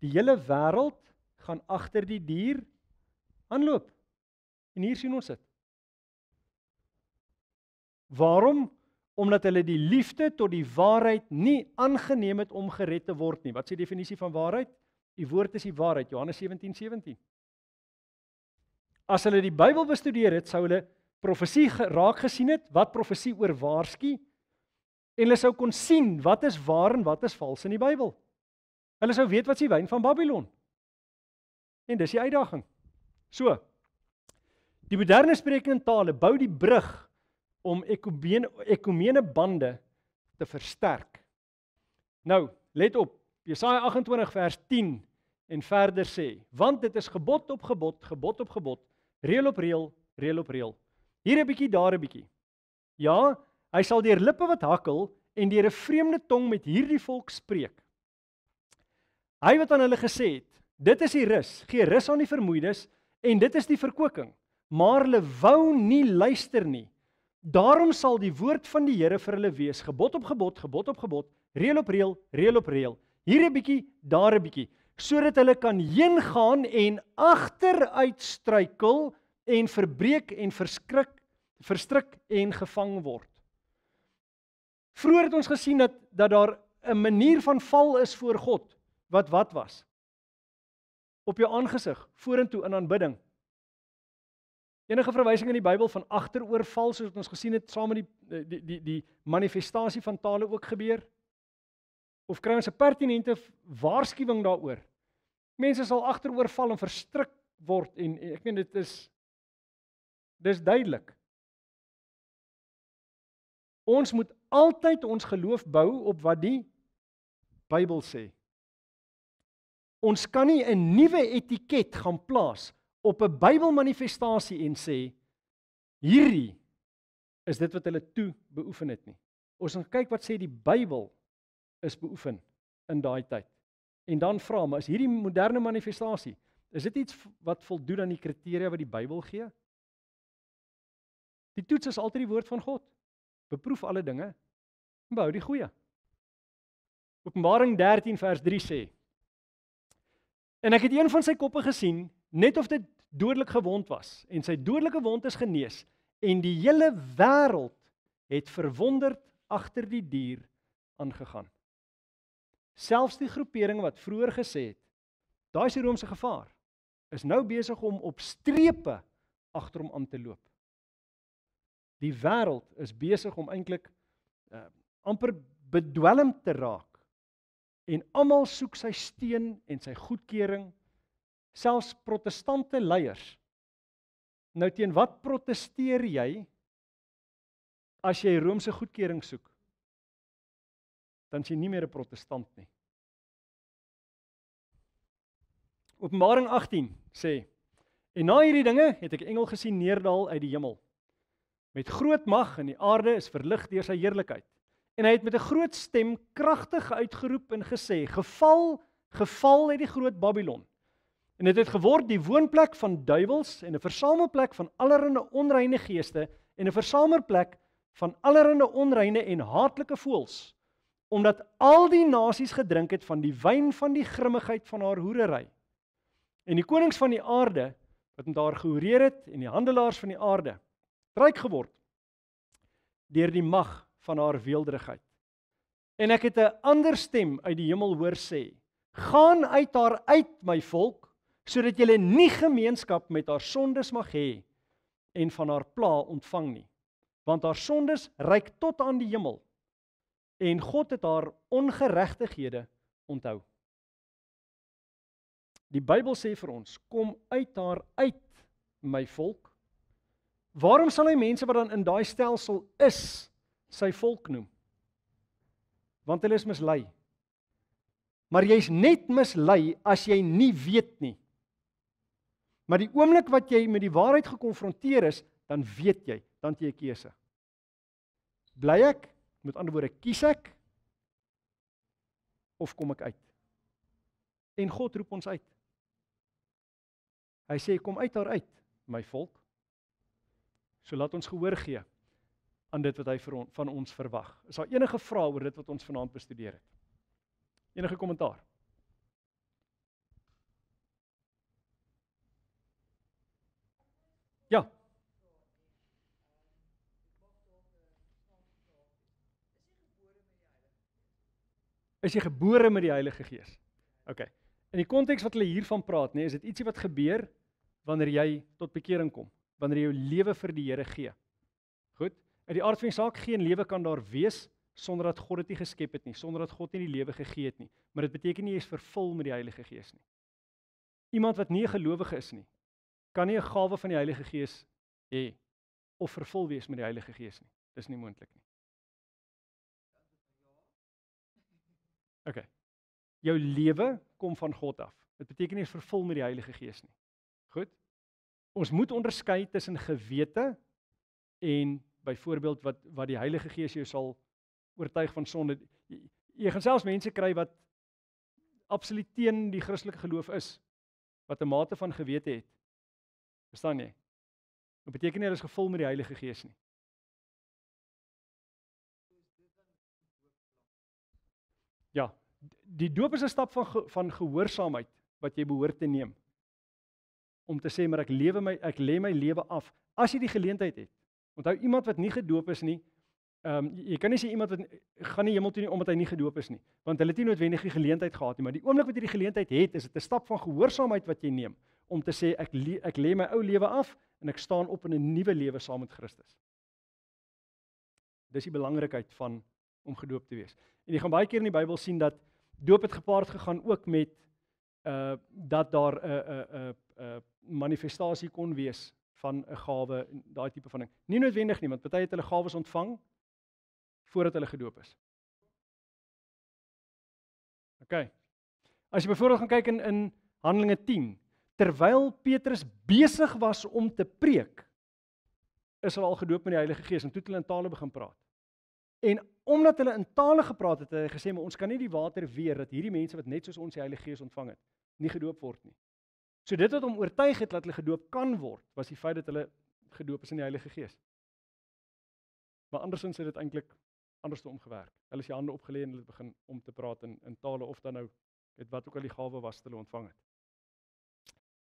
Die hele wêreld gaan agter die dier aanloop. En hier sien ons dit. Waarom? Omdat hulle die liefde tot die waarheid nie aangeneem het om gered te word nie. Wat is die definisie van waarheid? U woord is die waarheid, Johannes 17:17. 17. As hulle die Bybel bestudeer het, sou hulle profesie geraak gesien het, wat profesie oor waarsku en hulle sou kon sien wat is waar en wat is vals in die Bybel. Hulle sou weet wat is die wyn van Babylon. En dis die uitdaging. So. Die moderne sprekende tale bou die brug om ekumene ekumene bande te versterk. Nou, let op. Jesaja 28 vers 10 en verder sê, want dit is gebod op gebod, gebod op gebod, reël op reël, reël op reël. Hier 'n bietjie, daar 'n bietjie. Ja, hy sal deur lippe wat hakkel en deur 'n vreemde tong met hierdie volk spreek. Hy wat aan hulle gesê het, Dit is die rus. Gee rus aan die vermoeides en dit is die verkwikking. Maar hulle wou nie luister nie. Daarom sal die woord van die Here vir hulle wees gebod op gebod, gebod op gebod, reël op reël, reël op reël. Hier 'n bietjie, daar 'n bietjie, sodat hulle kan heen gaan en agteruit struikel en verbreek en verskrik, verstrik en gevang word. Vroer het ons gesien dat dat daar 'n manier van val is voor God. Wat wat was? op jou aangesig vorentoe in aanbidding. Enige verwysing in die Bybel van agteroorval soos ons gesien het saam met die die die die manifestasie van tale ook gebeur? Of kry ons 'n pertinente waarskuwing daaroor? Mense sal agteroorval en verstrik word en, en ek meen dit is dis duidelik. Ons moet altyd ons geloof bou op wat die Bybel sê. Ons kan nie 'n nuwe etiket gaan plaas op 'n Bybelmanifestasie en sê hierdie is dit wat hulle toe beoefen het nie. Ons gaan kyk wat sê die Bybel is beoefen in daai tyd. En dan vra maar is hierdie moderne manifestasie is dit iets wat voldoen aan die kriteria wat die Bybel gee? Die toets is altyd die woord van God. Beproef alle dinge en behou die goeie. Openbaring 13 vers 3 sê En ek het een van sy koppe gesien, net of dit dodelik gewond was en sy dodelike wond is genees en die hele wêreld het verwonderd agter die dier aangegaan. Selfs die groepering wat vroeër gesê het, daai se Romeinse gevaar is nou besig om op strepe agter hom aan te loop. Die wêreld is besig om eintlik uh, eh, amper bedwelm te raak en almal soek sy steun en sy goedkeuring selfs protestante leiers nou teen wat proteseer jy as jy roomse goedkeuring soek dan is jy nie meer 'n protestant nie Openbaring 18 sê en na hierdie dinge het ek 'n engel gesien neerdal uit die hemel met groot mag en die aarde is verlig deur sy heerlikheid en hy het met 'n groot stem kragtig uitgeroep en gesê: "Geval, geval het die groot Babylon." En dit het, het geword die woonplek van duiwels en 'n versamelplek van allerlei onreine geeste en 'n versamelplek van allerlei onreine en haatlike voëls, omdat al die nasies gedrink het van die wyn van die grimmigheid van haar hoerery. En die konings van die aarde wat met haar gehoereer het en die handelaars van die aarde, ryk geword deur die mag van haar weelderigheid. En ek het 'n ander stem uit die hemel hoor sê: "Gaan uit haar uit, my volk, sodat julle nie gemeenskap met haar sondes mag hê en van haar pla ontvang nie, want haar sondes reik tot aan die hemel en God het haar ongeregtighede onthou." Die Bybel sê vir ons: "Kom uit haar uit, my volk." Waarom sal hy mense wat dan in daai stelsel is, sy volk noem. Want hulle is mislei. Maar jy's net mislei as jy nie weet nie. Maar die oomblik wat jy met die waarheid gekonfronteer is, dan weet jy, dan het jy 'n keuse. Bly ek, met ander woorde, kies ek of kom ek uit? En God roep ons uit. Hy sê kom uit daar uit, my volk. So laat ons gehoor gee aan dit wat hy vir on, van ons verwag. Is daar enige vrae oor dit wat ons vanaand bestudeer het? Enige kommentaar? Ja. Is jy gebore met die Heilige Gees? OK. In die konteks wat hulle hiervan praat, nê, nee, is dit ietsie wat gebeur wanneer jy tot bekering kom, wanneer jy jou lewe vir die Here gee. Goed? uit die aard van die saak geen lewe kan daar wees sonder dat God dit nie geskep het nie, sonder dat God nie die lewe gegee het nie. Maar dit beteken nie jy is vervul met die Heilige Gees nie. Iemand wat nie 'n gelowige is nie, kan nie 'n gawe van die Heilige Gees hê of vervul wees met die Heilige Gees nie. Dis nie moontlik nie. OK. Jou lewe kom van God af. Dit beteken nie jy is vervul met die Heilige Gees nie. Goed. Ons moet onderskei tussen gewete en byvoorbeeld wat wat die Heilige Gees jou sal oortuig van sonde. Jy, jy gaan selfs mense kry wat absoluut teen die Christelike geloof is wat 'n mate van gewete het. Verstaan jy? Dit beteken nie hulle is gevul met die Heilige Gees nie. Ja, die doop is 'n stap van van gehoorsaamheid wat jy behoort te neem om te sê maar ek lewe my ek lê my lewe af as jy die geleentheid het. Onthou iemand wat nie gedoop is nie, ehm um, jy kan nie sê iemand wat gaan nie hemel toe nie omdat hy nie gedoop is nie, want hulle het nie noodwendig die geleentheid gehad nie, maar die oomblik wat jy die geleentheid het, is dit 'n stap van gehoorsaamheid wat jy neem om te sê ek le ek lê my ou lewe af en ek staan op in 'n nuwe lewe saam met Christus. Dis die belangrikheid van om gedoop te wees. En jy gaan baie keer in die Bybel sien dat doop het gepaard gegaan ook met uh dat daar 'n 'n 'n 'n manifestasie kon wees van 'n gawe en daai tipe van ding. Nie noodwendig nie, want baie het hulle gawes ontvang voordat hulle gedoop is. OK. As jy byvoorbeeld gaan kyk in in Handelinge 10, terwyl Petrus besig was om te preek, is hulle al gedoop met die Heilige Gees en toe het hulle in tale begin praat. En omdat hulle in tale gepraat het, het hulle gesê, "Maar ons kan nie die water weer dat hierdie mense wat net soos ons die Heilige Gees ontvang het, nie gedoop word nie." So dit wat hom oortuig het dat hulle gedoop kan word, was die feit dat hulle gedoop is in die Heilige Gees. Maar andersins het dit eintlik anders te omgewerk. Hulle het sy hande opgelê en hulle het begin om te praat in in tale of dan nou het wat ook al die gawe was wat hulle ontvang het.